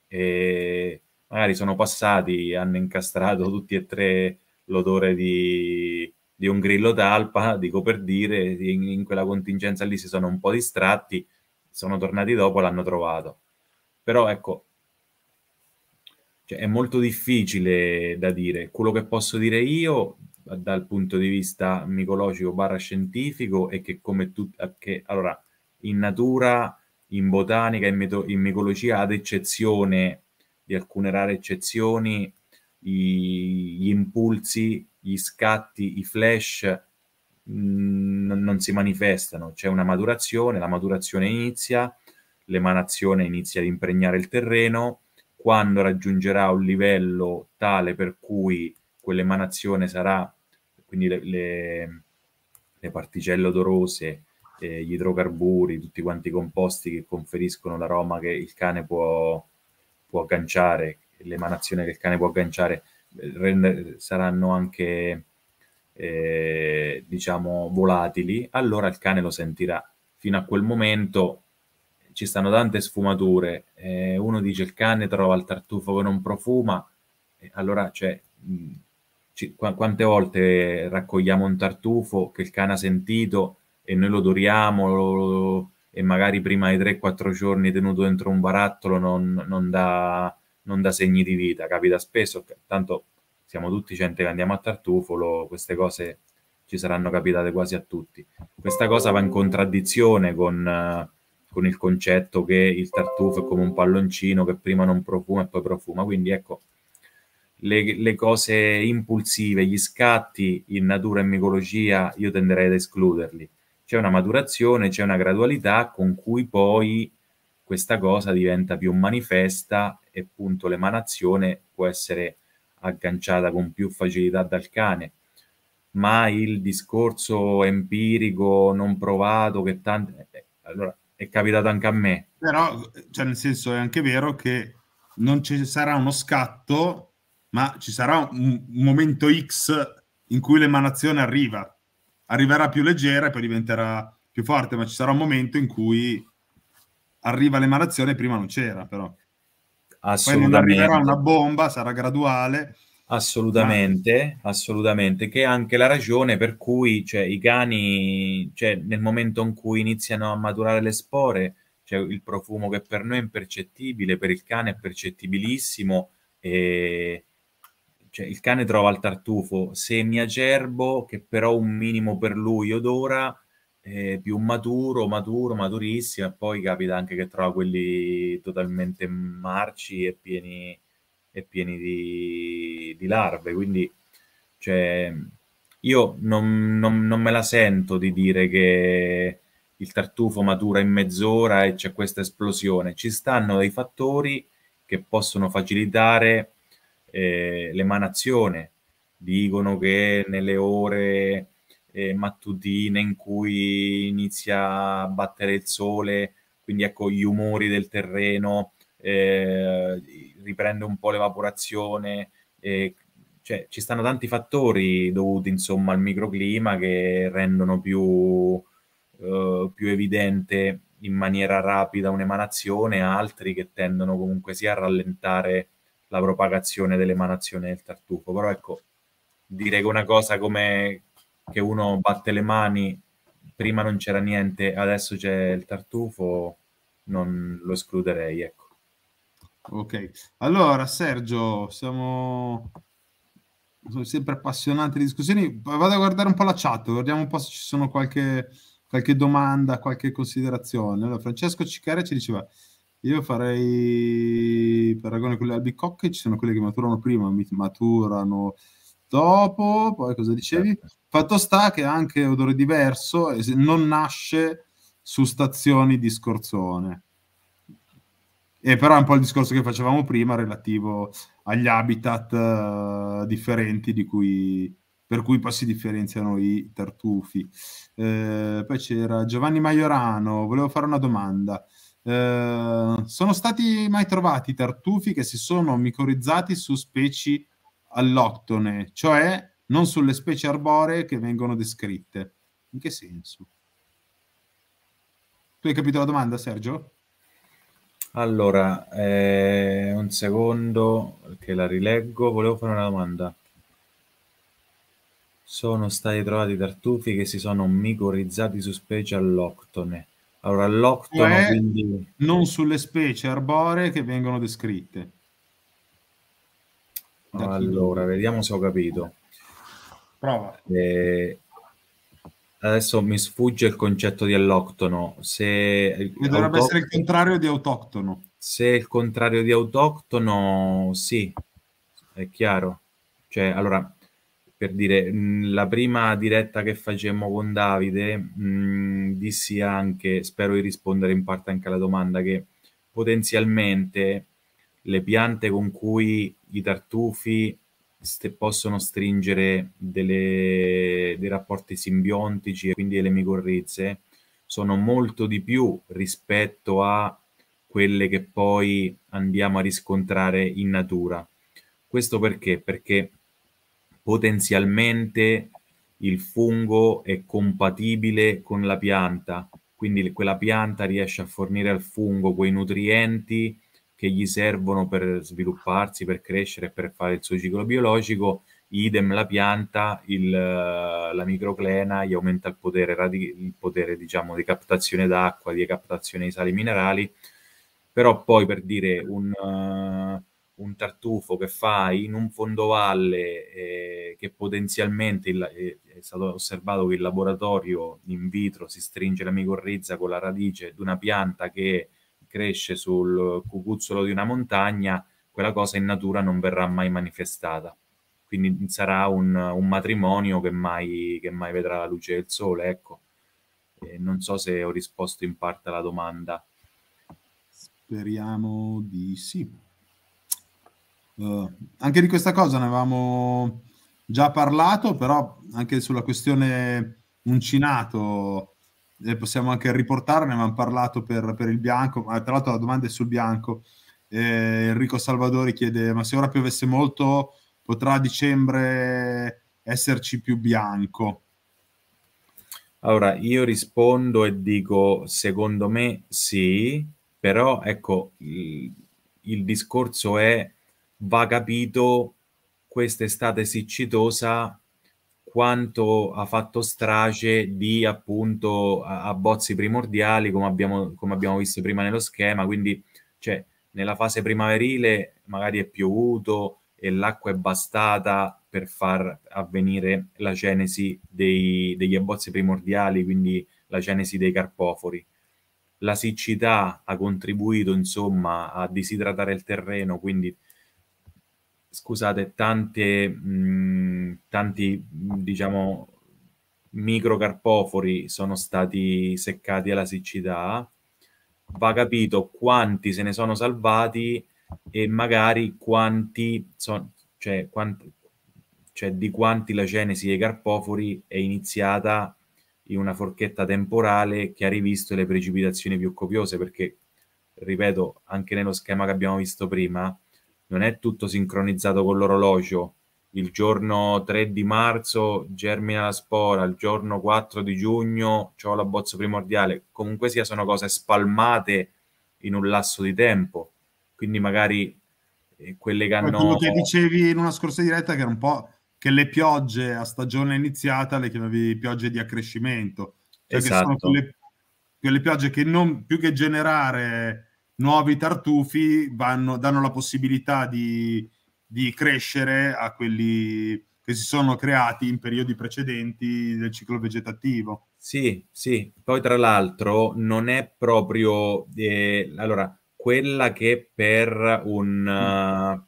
e magari sono passati, hanno incastrato tutti e tre l'odore di, di un grillo talpa, dico per dire, in, in, quella contingenza lì si sono un po' distratti, sono tornati dopo, l'hanno trovato. Però ecco, cioè, è molto difficile da dire. Quello che posso dire io dal punto di vista micologico barra scientifico e che come tutti eh, allora in natura in botanica in, meto- in micologia ad eccezione di alcune rare eccezioni i, gli impulsi gli scatti i flash mh, mm, non si manifestano c'è una maturazione la maturazione inizia l'emanazione inizia ad impregnare il terreno quando raggiungerà un livello tale per cui quell'emanazione sarà quindi le, le, le particelle odorose, eh, gli idrocarburi, tutti quanti i composti che conferiscono l'aroma che il cane può, può agganciare, l'emanazione che il cane può agganciare, eh, rende, saranno anche eh, diciamo volatili, allora il cane lo sentirà. Fino a quel momento ci stanno tante sfumature. Eh, uno dice il cane trova il tartufo che non profuma, allora cioè, ci, quante volte raccogliamo un tartufo che il cane ha sentito e noi lo doriamo lo, e magari prima di 3-4 giorni tenuto dentro un barattolo non, non, dà, non, dà, segni di vita, capita spesso, tanto siamo tutti gente che andiamo a tartufolo, queste cose ci saranno capitate quasi a tutti. Questa cosa va in contraddizione con, con il concetto che il tartufo è come un palloncino che prima non profuma e poi profuma, quindi ecco le, le, cose impulsive, gli scatti in natura e micologia io tenderei ad escluderli. C'è una maturazione, c'è una gradualità con cui poi questa cosa diventa più manifesta e appunto l'emanazione può essere agganciata con più facilità dal cane. Ma il discorso empirico non provato che tante... Eh, allora, è capitato anche a me. Però, cioè, nel senso, è anche vero che non ci sarà uno scatto ma ci sarà un, un momento X in cui l'emanazione arriva. Arriverà più leggera e poi diventerà più forte, ma ci sarà un momento in cui arriva l'emanazione e prima non c'era, però. Poi non arriverà una bomba, sarà graduale. Assolutamente, ma... assolutamente, che è anche la ragione per cui cioè, i cani, cioè, nel momento in cui iniziano a maturare le spore, cioè, il profumo che per noi è impercettibile, per il cane è percettibilissimo e cioè il cane trova il tartufo, se mi acerbo, che però un minimo per lui odora, eh, più maturo, maturo, maturissimo, e poi capita anche che trova quelli totalmente marci e pieni, e pieni di, di, larve, quindi cioè, io non, non, non, me la sento di dire che il tartufo matura in mezz'ora e c'è questa esplosione, ci stanno dei fattori che possono facilitare eh, l'emanazione, dicono che nelle ore eh, mattutine in cui inizia a battere il sole, quindi ecco gli umori del terreno, eh, riprende un po' l'evaporazione, cioè ci stanno tanti fattori dovuti insomma al microclima che rendono più, eh, più evidente in maniera rapida un'emanazione, altri che tendono comunque sia a rallentare la propagazione dell'emanazione del tartufo. Però ecco, dire che una cosa come che uno batte le mani, prima non c'era niente, adesso c'è il tartufo, non lo escluderei, ecco. Ok, allora Sergio, siamo sempre appassionati di discussioni. Vado a guardare un po' la chat, guardiamo un po' se ci sono qualche, qualche domanda, qualche considerazione. Allora, Francesco Ciccare ci diceva, io farei paragone con le albicocche, ci sono quelle che maturano prima, maturano dopo, poi cosa dicevi? Certo. Fatto sta che ha anche odore diverso e non nasce su stazioni di scorzone. E però è un po' il discorso che facevamo prima relativo agli habitat uh, differenti di cui, per cui poi si differenziano i tartufi. Eh, poi c'era Giovanni Maiorano, volevo fare una domanda. Eh, sono stati mai trovati tartufi che si sono micorizzati su specie all'ottone, cioè non sulle specie arboree che vengono descritte. In che senso? Tu hai capito la domanda, Sergio? Allora, eh, un secondo che la rileggo, volevo fare una domanda. Sono stati trovati tartufi che si sono micorizzati su specie all'octone. Allora, l'octono cioè, quindi... non sulle specie arboree che vengono descritte. Da allora, chi? vediamo se ho capito. Prova. Eh, adesso mi sfugge il concetto di alloctono. Se dovrebbe autoctono... essere il contrario di autoctono. Se è il contrario di autoctono, sì, è chiaro. Cioè, allora, per dire, la prima diretta che facemmo con Davide, mh, dissi anche, spero di rispondere in parte anche alla domanda, che potenzialmente le piante con cui i tartufi st- possono stringere delle, dei rapporti simbiontici e quindi delle micorrize sono molto di più rispetto a quelle che poi andiamo a riscontrare in natura. Questo perché? Perché potenzialmente il fungo è compatibile con la pianta, quindi quella pianta riesce a fornire al fungo quei nutrienti che gli servono per svilupparsi, per crescere, per fare il suo ciclo biologico, idem la pianta, il, la microclena gli aumenta il potere, il potere diciamo, di captazione d'acqua, di captazione di sali minerali, però poi per dire un, uh, un tartufo che fa in un fondovalle eh, che potenzialmente il, eh, è stato osservato che il laboratorio in vitro si stringe la micorrizza con la radice di una pianta che cresce sul cucuzzolo di una montagna, quella cosa in natura non verrà mai manifestata. Quindi sarà un, un matrimonio che mai, che mai, vedrà la luce del sole, ecco. Eh, non so se ho risposto in parte alla domanda. Speriamo di sì. Eh, anche di questa cosa ne avevamo già parlato, però anche sulla questione uncinato eh, possiamo anche riportare, ne avevamo parlato per, per il bianco, ah, tra l'altro la domanda è sul bianco. Eh, Enrico Salvadori chiede, ma se ora piovesse molto potrà a dicembre esserci più bianco? Allora, io rispondo e dico, secondo me sì, però ecco, il, il discorso è va capito quest'estate siccitosa quanto ha fatto strage di appunto abbozzi primordiali come abbiamo, come abbiamo visto prima nello schema quindi cioè, nella fase primaverile magari è piovuto e l'acqua è bastata per far avvenire la genesi dei, degli abbozzi primordiali quindi la genesi dei carpofori la siccità ha contribuito insomma a disidratare il terreno quindi scusate, tante, mh, mm, tanti, mm, diciamo, microcarpofori sono stati seccati alla siccità, va capito quanti se ne sono salvati e magari quanti, son, cioè, quanti cioè di quanti la genesi dei carpofori è iniziata in una forchetta temporale che ha rivisto le precipitazioni più copiose, perché, ripeto, anche nello schema che abbiamo visto prima, non è tutto sincronizzato con l'orologio. Il giorno 3 di marzo germina la spora, il giorno 4 di giugno ho l'abbozzo primordiale. Comunque sia, sono cose spalmate in un lasso di tempo. Quindi magari eh, quelle che hanno... Quello che dicevi in una scorsa diretta che era un po' che le piogge a stagione iniziata le chiamavi piogge di accrescimento. Cioè esatto. sono quelle, quelle piogge che non più che generare nuovi tartufi vanno, danno la possibilità di, di crescere a quelli che si sono creati in periodi precedenti del ciclo vegetativo. Sì, sì. Poi tra l'altro non è proprio... Eh, allora, quella che per un... Uh,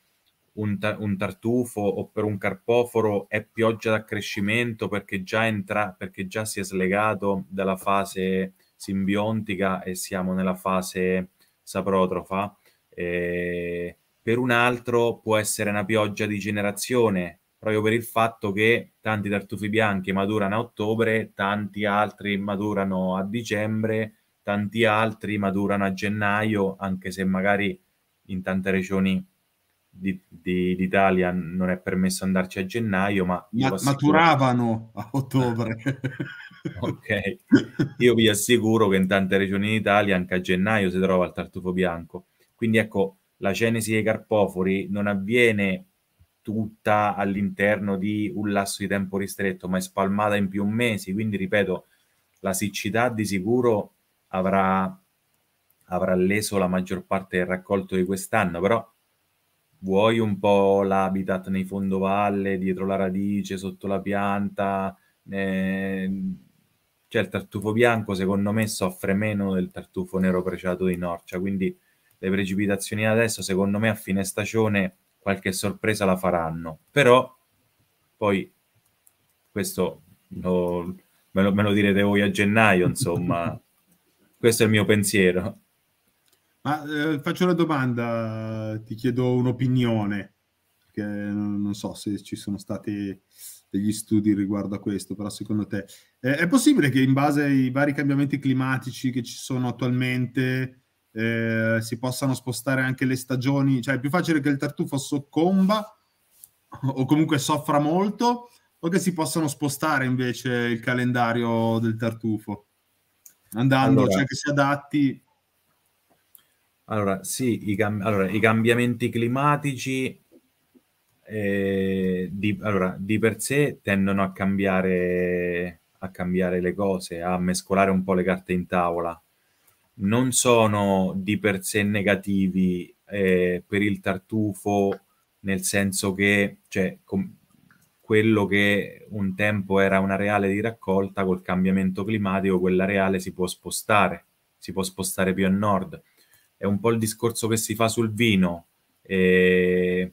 un, ta- un, tartufo o per un carpoforo è pioggia d'accrescimento perché già, entra- perché già si è slegato dalla fase simbiontica e siamo nella fase saprotrofa, eh, per un altro può essere una pioggia di generazione, proprio per il fatto che tanti tartufi bianchi maturano a ottobre, tanti altri maturano a dicembre, tanti altri maturano a gennaio, anche se magari in tante regioni di, di, d'Italia non è permesso andarci a gennaio, ma... ma maturavano a ottobre. ok, io vi assicuro che in tante regioni d'Italia anche a gennaio si trova il tartufo bianco. Quindi ecco, la genesi dei carpofori non avviene tutta all'interno di un lasso di tempo ristretto, ma è spalmata in più mesi. Quindi, ripeto, la siccità di sicuro avrà, avrà leso la maggior parte del raccolto di quest'anno, però vuoi un po' l'habitat nei fondovalle, dietro la radice, sotto la pianta, eh, cioè il tartufo bianco secondo me soffre meno del tartufo nero preciato di Norcia, quindi le precipitazioni adesso secondo me a fine stagione qualche sorpresa la faranno, però poi questo lo, me, lo, me, lo, direte voi a gennaio, insomma, questo è il mio pensiero. Ma eh, faccio una domanda, ti chiedo un'opinione, perché non, non so se ci sono state degli studi riguardo a questo, però secondo te eh, è possibile che in base ai vari cambiamenti climatici che ci sono attualmente eh, si possano spostare anche le stagioni? Cioè è più facile che il tartufo soccomba o comunque soffra molto o che si possano spostare invece il calendario del tartufo? Andando, allora. cioè che si adatti. Allora, sì, i, cam- allora, i cambiamenti climatici eh, di, allora, di per sé tendono a cambiare, a cambiare le cose, a mescolare un po' le carte in tavola. Non sono di per sé negativi eh, per il tartufo, nel senso che cioè, com- quello che un tempo era un areale di raccolta, col cambiamento climatico, quell'areale si può spostare, si può spostare più a nord. È un po' il discorso che si fa sul vino. Eh,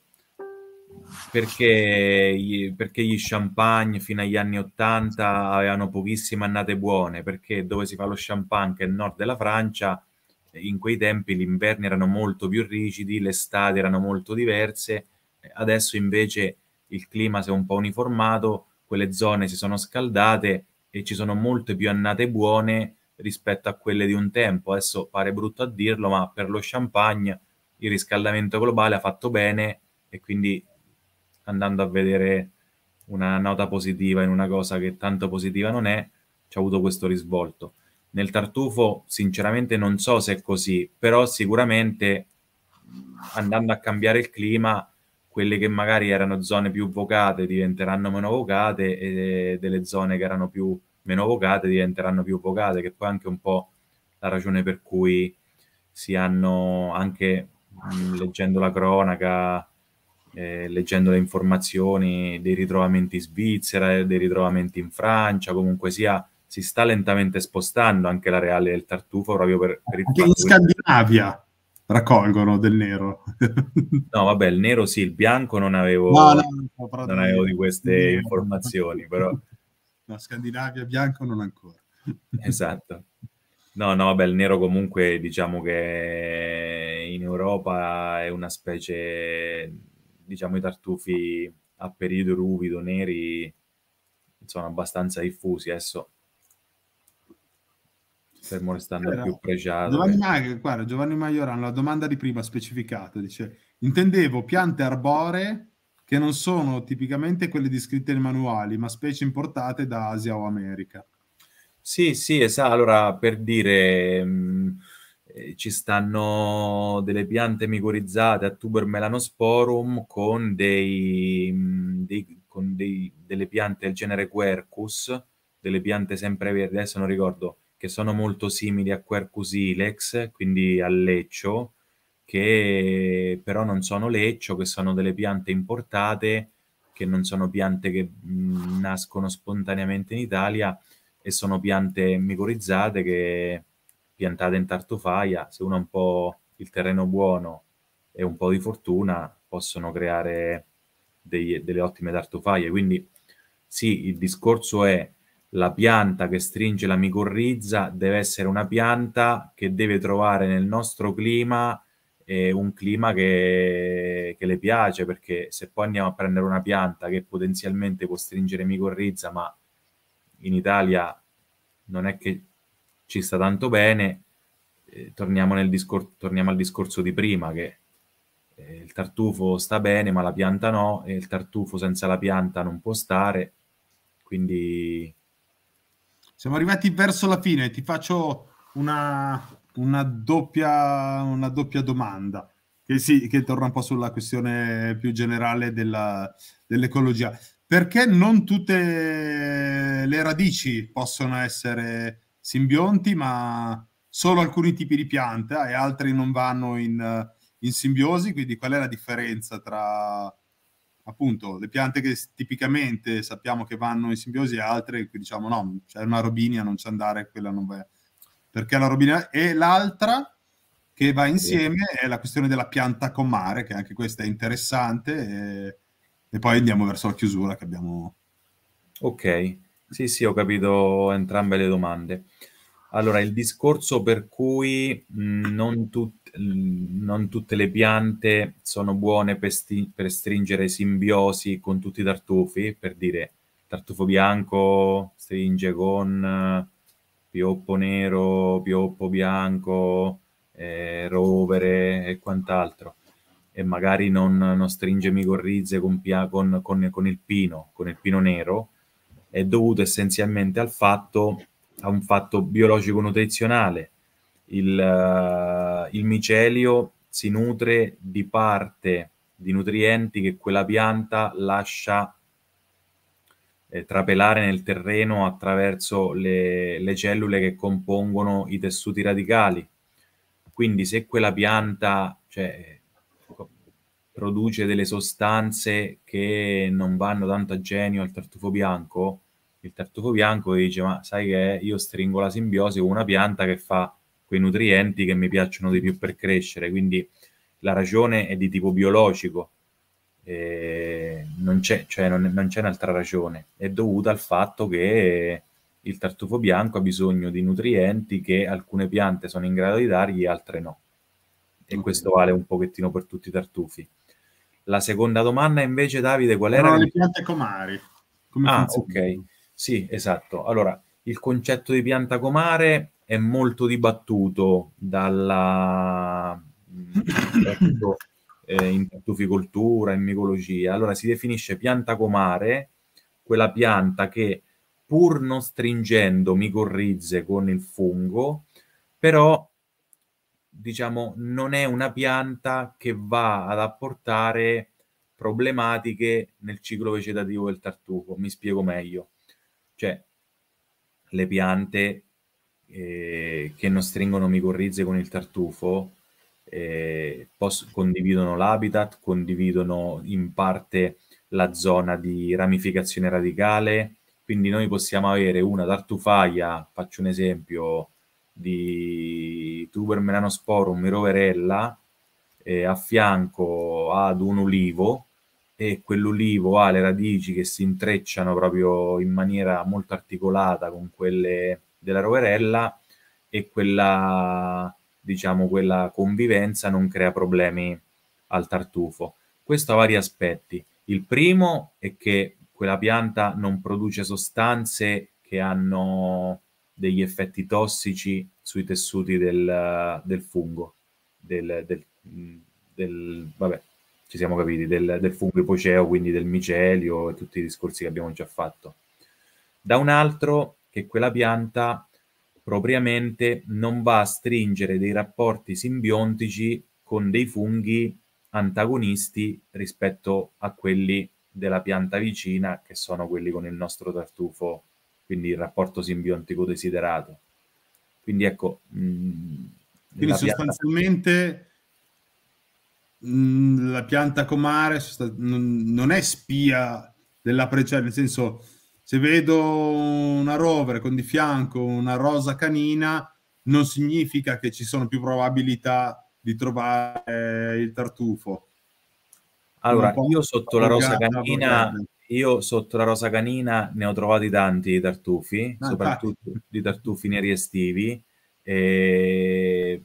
perché, perché, gli champagne fino agli anni 80 avevano pochissime annate buone, perché dove si fa lo champagne, che è il nord della Francia, in quei tempi gli inverni erano molto più rigidi, le estati erano molto diverse, adesso invece il clima si è un po' uniformato, quelle zone si sono scaldate e ci sono molte più annate buone rispetto a quelle di un tempo. Adesso pare brutto a dirlo, ma per lo champagne il riscaldamento globale ha fatto bene e quindi andando a vedere una nota positiva in una cosa che tanto positiva non è, ci ha avuto questo risvolto. Nel tartufo, sinceramente, non so se è così, però sicuramente andando a cambiare il clima, quelle che magari erano zone più vocate diventeranno meno vocate e delle zone che erano più meno vocate diventeranno più vocate, che poi è anche un po' la ragione per cui si hanno anche mm, leggendo la cronaca eh, leggendo le informazioni dei ritrovamenti in Svizzera, eh, dei ritrovamenti in Francia, comunque sia, si sta lentamente spostando anche la reale del tartufo proprio per... per il anche in Scandinavia raccolgono del nero. no, vabbè, il nero sì, il bianco non avevo, no, no, non non avevo di queste informazioni, però... La Scandinavia bianco non ancora. esatto. No, no, vabbè, il nero comunque diciamo che in Europa è una specie diciamo, i tartufi a periodo ruvido, neri, sono abbastanza diffusi adesso. Fermo restando allora, più pregiato. Giovanni, Mag- Giovanni Maioran, la domanda di prima specificata, dice, intendevo piante arboree che non sono tipicamente quelle descritte nei manuali, ma specie importate da Asia o America. Sì, sì, esatto. Allora, per dire, mh, mm, eh, ci stanno delle piante micorizzate a tuber melanosporum con, dei, mm, dei, con dei, delle piante del genere Quercus, delle piante sempre verdi, adesso non ricordo, che sono molto simili a Quercus ilex, quindi al leccio, che però non sono leccio, che sono delle piante importate, che non sono piante che mm, nascono spontaneamente in Italia e sono piante micorizzate che piantata in tartufaia, se uno ha un po' il terreno buono e un po' di fortuna, possono creare dei, delle ottime tartufaie. Quindi sì, il discorso è la pianta che stringe la micorrizza deve essere una pianta che deve trovare nel nostro clima eh, un clima che, che, le piace, perché se poi andiamo a prendere una pianta che potenzialmente può stringere micorrizza, ma in Italia non è che ci sta tanto bene. Eh, torniamo, discor- torniamo, al discorso di prima che eh, il tartufo sta bene ma la pianta no e il tartufo senza la pianta non può stare. Quindi... Siamo arrivati verso la fine, ti faccio una, una, doppia, una doppia domanda. Che, sì, che torna un po' sulla questione più generale della, dell'ecologia. Perché non tutte le radici possono essere simbionti, ma solo alcuni tipi di pianta eh, e altri non vanno in, in simbiosi, quindi qual è la differenza tra appunto le piante che tipicamente sappiamo che vanno in simbiosi e altre che diciamo no, c'è una robinia, non c'è andare, quella non va. Perché la robinia e l'altra che va insieme è la questione della pianta con mare, che anche questa è interessante e, e poi andiamo verso la chiusura che abbiamo Ok. Sì, sì, ho capito entrambe le domande. Allora, il discorso per cui non, tut- non, tutte le piante sono buone per, sti- per, stringere simbiosi con tutti i tartufi, per dire tartufo bianco stringe con eh, pioppo nero, pioppo bianco, eh, rovere e quant'altro e magari non, non stringe micorrize con, con, con, con, il pino, con il pino nero, è dovuto essenzialmente al fatto, a un fatto biologico-nutrizionale. Il, uh, il micelio si nutre di parte di nutrienti che quella pianta lascia eh, trapelare nel terreno attraverso le, le cellule che compongono i tessuti radicali. Quindi se quella pianta cioè, produce delle sostanze che non vanno tanto a genio al tartufo bianco, il tartufo bianco e dice ma sai che io stringo la simbiosi con una pianta che fa quei nutrienti che mi piacciono di più per crescere, quindi la ragione è di tipo biologico, eh, non, c'è, cioè non, non c'è un'altra ragione, è dovuta al fatto che il tartufo bianco ha bisogno di nutrienti che alcune piante sono in grado di dargli, altre no. E questo vale un pochettino per tutti i tartufi. La seconda domanda invece, Davide, qual era? No, le piante comari. Come ah, funziona? ok. Sì, esatto. Allora, il concetto di pianta comare è molto dibattuto dalla mm, ecco, eh, in tartuficoltura, in micologia. Allora si definisce pianta comare quella pianta che pur non stringendo micorrize con il fungo, però diciamo non è una pianta che va ad apportare problematiche nel ciclo vegetativo del tartufo. Mi spiego meglio cioè, le piante eh, che non stringono micorrize con il tartufo eh, posso, condividono l'habitat, condividono in parte la zona di ramificazione radicale, quindi noi possiamo avere una tartufaia, faccio un esempio, di tuber melanosporum roverella eh, a fianco ad un ulivo e quell'ulivo ha ah, le radici che si intrecciano proprio in maniera molto articolata con quelle della roverella e quella, diciamo, quella convivenza non crea problemi al tartufo. Questo ha vari aspetti. Il primo è che quella pianta non produce sostanze che hanno degli effetti tossici sui tessuti del, del fungo, del, del, del vabbè, ci siamo capiti, del, del fungo ipoceo, quindi del micelio e tutti i discorsi che abbiamo già fatto. Da un altro che quella pianta propriamente non va a stringere dei rapporti simbiontici con dei funghi antagonisti rispetto a quelli della pianta vicina, che sono quelli con il nostro tartufo, quindi il rapporto simbiontico desiderato. Quindi ecco... Mh, mm, quindi sostanzialmente Mm, la pianta comare non è spia della precedente, nel senso se vedo una rover con di fianco una rosa canina non significa che ci sono più probabilità di trovare eh, il tartufo. Allora, io sotto la rosa canina io sotto la rosa canina ne ho trovati tanti di tartufi, ah, soprattutto ah. di tartufi neri estivi. E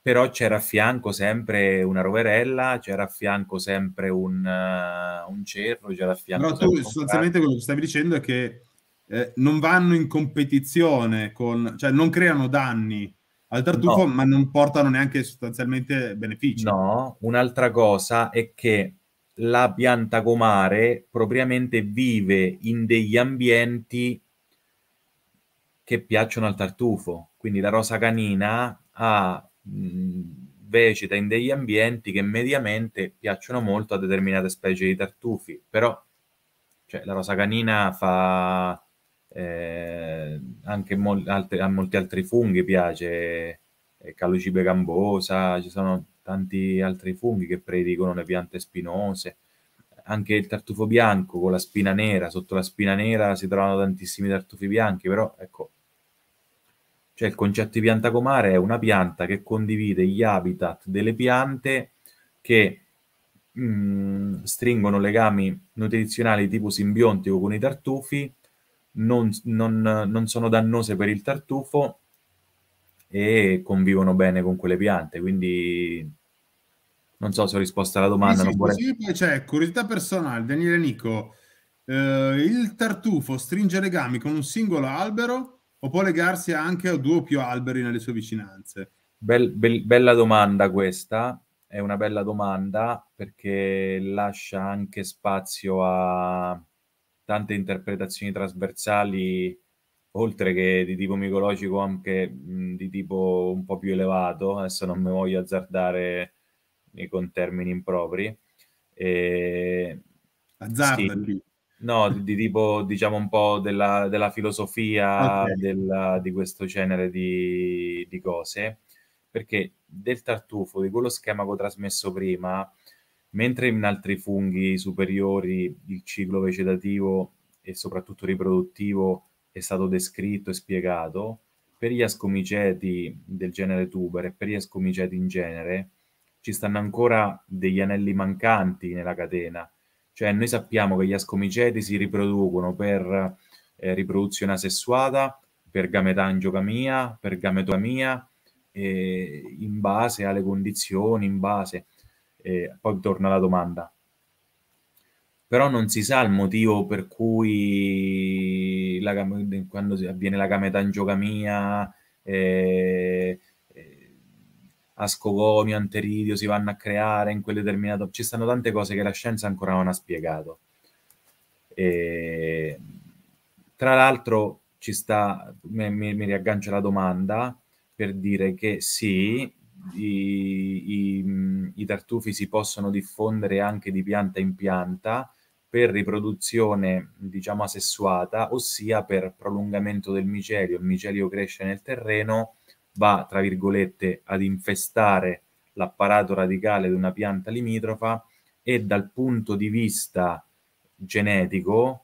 però c'era a fianco sempre una roverella, c'era a fianco sempre un, uh, un cerro, c'era a fianco... Però tu sostanzialmente quello che stavi dicendo è che eh, non vanno in competizione, con, cioè non creano danni al tartufo, no. ma non portano neanche sostanzialmente benefici. No, un'altra cosa è che la pianta gomare propriamente vive in degli ambienti che piacciono al tartufo. Quindi la rosa canina ha vegeta in degli ambienti che mediamente piacciono molto a determinate specie di tartufi, però cioè, la rosa canina fa eh, anche mol- altre, a molti altri funghi piace, eh, calucibe gambosa, ci sono tanti altri funghi che predicono le piante spinose, anche il tartufo bianco con la spina nera, sotto la spina nera si trovano tantissimi tartufi bianchi, però ecco, cioè il concetto di pianta comare è una pianta che condivide gli habitat delle piante che mh, mm, stringono legami nutrizionali tipo simbiontico con i tartufi, non, non, non sono dannose per il tartufo e convivono bene con quelle piante. Quindi non so se ho risposto alla domanda. Sì, sì, vorrei... sì, poi curiosità personale, Daniele Nico. Eh, il tartufo stringe legami con un singolo albero o può legarsi anche a due o più alberi nelle sue vicinanze? Bel, be- bella domanda questa, è una bella domanda perché lascia anche spazio a tante interpretazioni trasversali, oltre che di tipo micologico, anche mh, di tipo un po' più elevato, adesso non mi voglio azzardare con termini impropri. E... Azzardati. Sì. No, di, di tipo, diciamo, un po' della, della filosofia okay. della, di questo genere di, di, cose, perché del tartufo, di quello schema che ho trasmesso prima, mentre in altri funghi superiori il ciclo vegetativo e soprattutto riproduttivo è stato descritto e spiegato, per gli ascomiceti del genere tuber e per gli ascomiceti in genere ci stanno ancora degli anelli mancanti nella catena cioè noi sappiamo che gli ascomiceti si riproducono per eh, riproduzione asessuata, per gametangiocamia, per gametogamia, eh, in base alle condizioni, in base... Eh, poi torna la domanda. Però non si sa il motivo per cui la, quando avviene la gametangiocamia... eh, a Scogonio, Anteridio si vanno a creare in quel determinato... Ci stanno tante cose che la scienza ancora non ha spiegato. E... Tra l'altro ci sta, mi, mi, mi riaggancio alla domanda per dire che sì, i, i, i, tartufi si possono diffondere anche di pianta in pianta per riproduzione, diciamo, asessuata, ossia per prolungamento del micelio. Il micelio cresce nel terreno va, tra virgolette, ad infestare l'apparato radicale di una pianta limitrofa e dal punto di vista genetico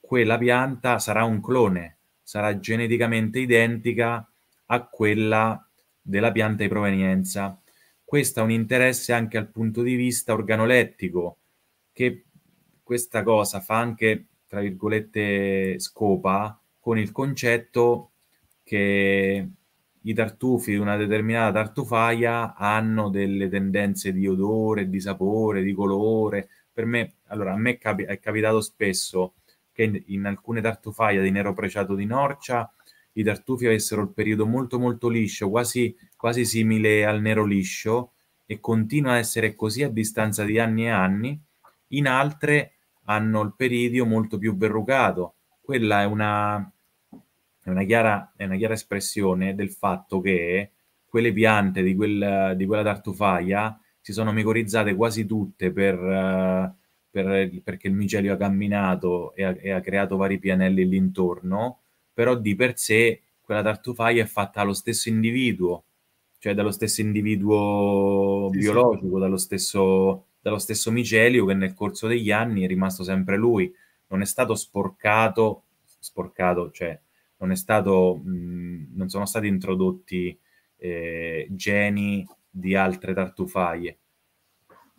quella pianta sarà un clone, sarà geneticamente identica a quella della pianta di provenienza. Questo ha un interesse anche dal punto di vista organolettico, che questa cosa fa anche, tra virgolette, scopa con il concetto che i tartufi di una determinata tartufaia hanno delle tendenze di odore, di sapore, di colore. Per me, allora, a me capi- è capitato spesso che in, in alcune tartufaia di nero preciato di Norcia i tartufi avessero il periodo molto molto liscio, quasi, quasi simile al nero liscio, e continua a essere così a distanza di anni e anni. In altre hanno il periodo molto più verrucato. Quella è una, è una chiara, è una chiara espressione del fatto che quelle piante di, quel, di quella tartufaia si sono micorizzate quasi tutte per, eh, per, perché il micelio ha camminato e ha, e ha creato vari pianelli l'intorno, però di per sé quella tartufaia è fatta dallo stesso individuo, cioè dallo stesso individuo sì, biologico, sì. Dallo, stesso, dallo, stesso, micelio che nel corso degli anni è rimasto sempre lui, non è stato sporcato, sporcato cioè non, è stato, mh, mhmm, non sono stati introdotti eh, geni di altre tartufaie.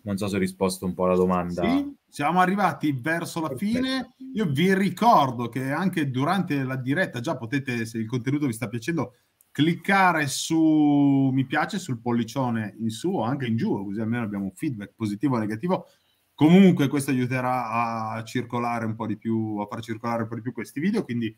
Non so se ho risposto un po' alla domanda. Sì, siamo arrivati verso la fine. Io vi ricordo che anche durante la diretta già potete, se il contenuto vi sta piacendo, cliccare su mi piace, sul pollicione in su o anche in giù, così almeno abbiamo un feedback positivo o negativo. Comunque questo aiuterà a circolare un po' di più, a far circolare un po' di più questi video, quindi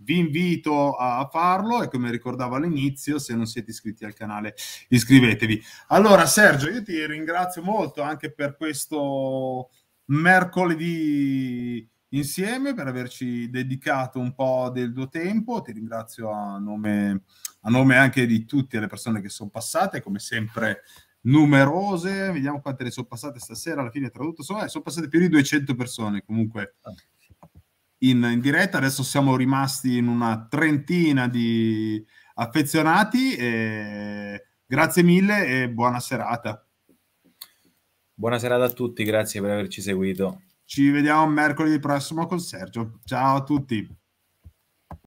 vi invito a farlo e come ricordavo all'inizio, se non siete iscritti al canale, iscrivetevi. Allora Sergio, io ti ringrazio molto anche per questo mercoledì insieme, per averci dedicato un po' del tuo tempo, ti ringrazio a nome, a nome anche di tutte le persone che sono passate, come sempre numerose, vediamo quante ne sono passate stasera, alla fine tradotto, sono, eh, sono passate più di 200 persone comunque ah in, in diretta. Adesso siamo rimasti in una trentina di affezionati. E grazie mille e buona serata. Buona serata a tutti, grazie per averci seguito. Ci vediamo mercoledì prossimo con Sergio. Ciao a tutti.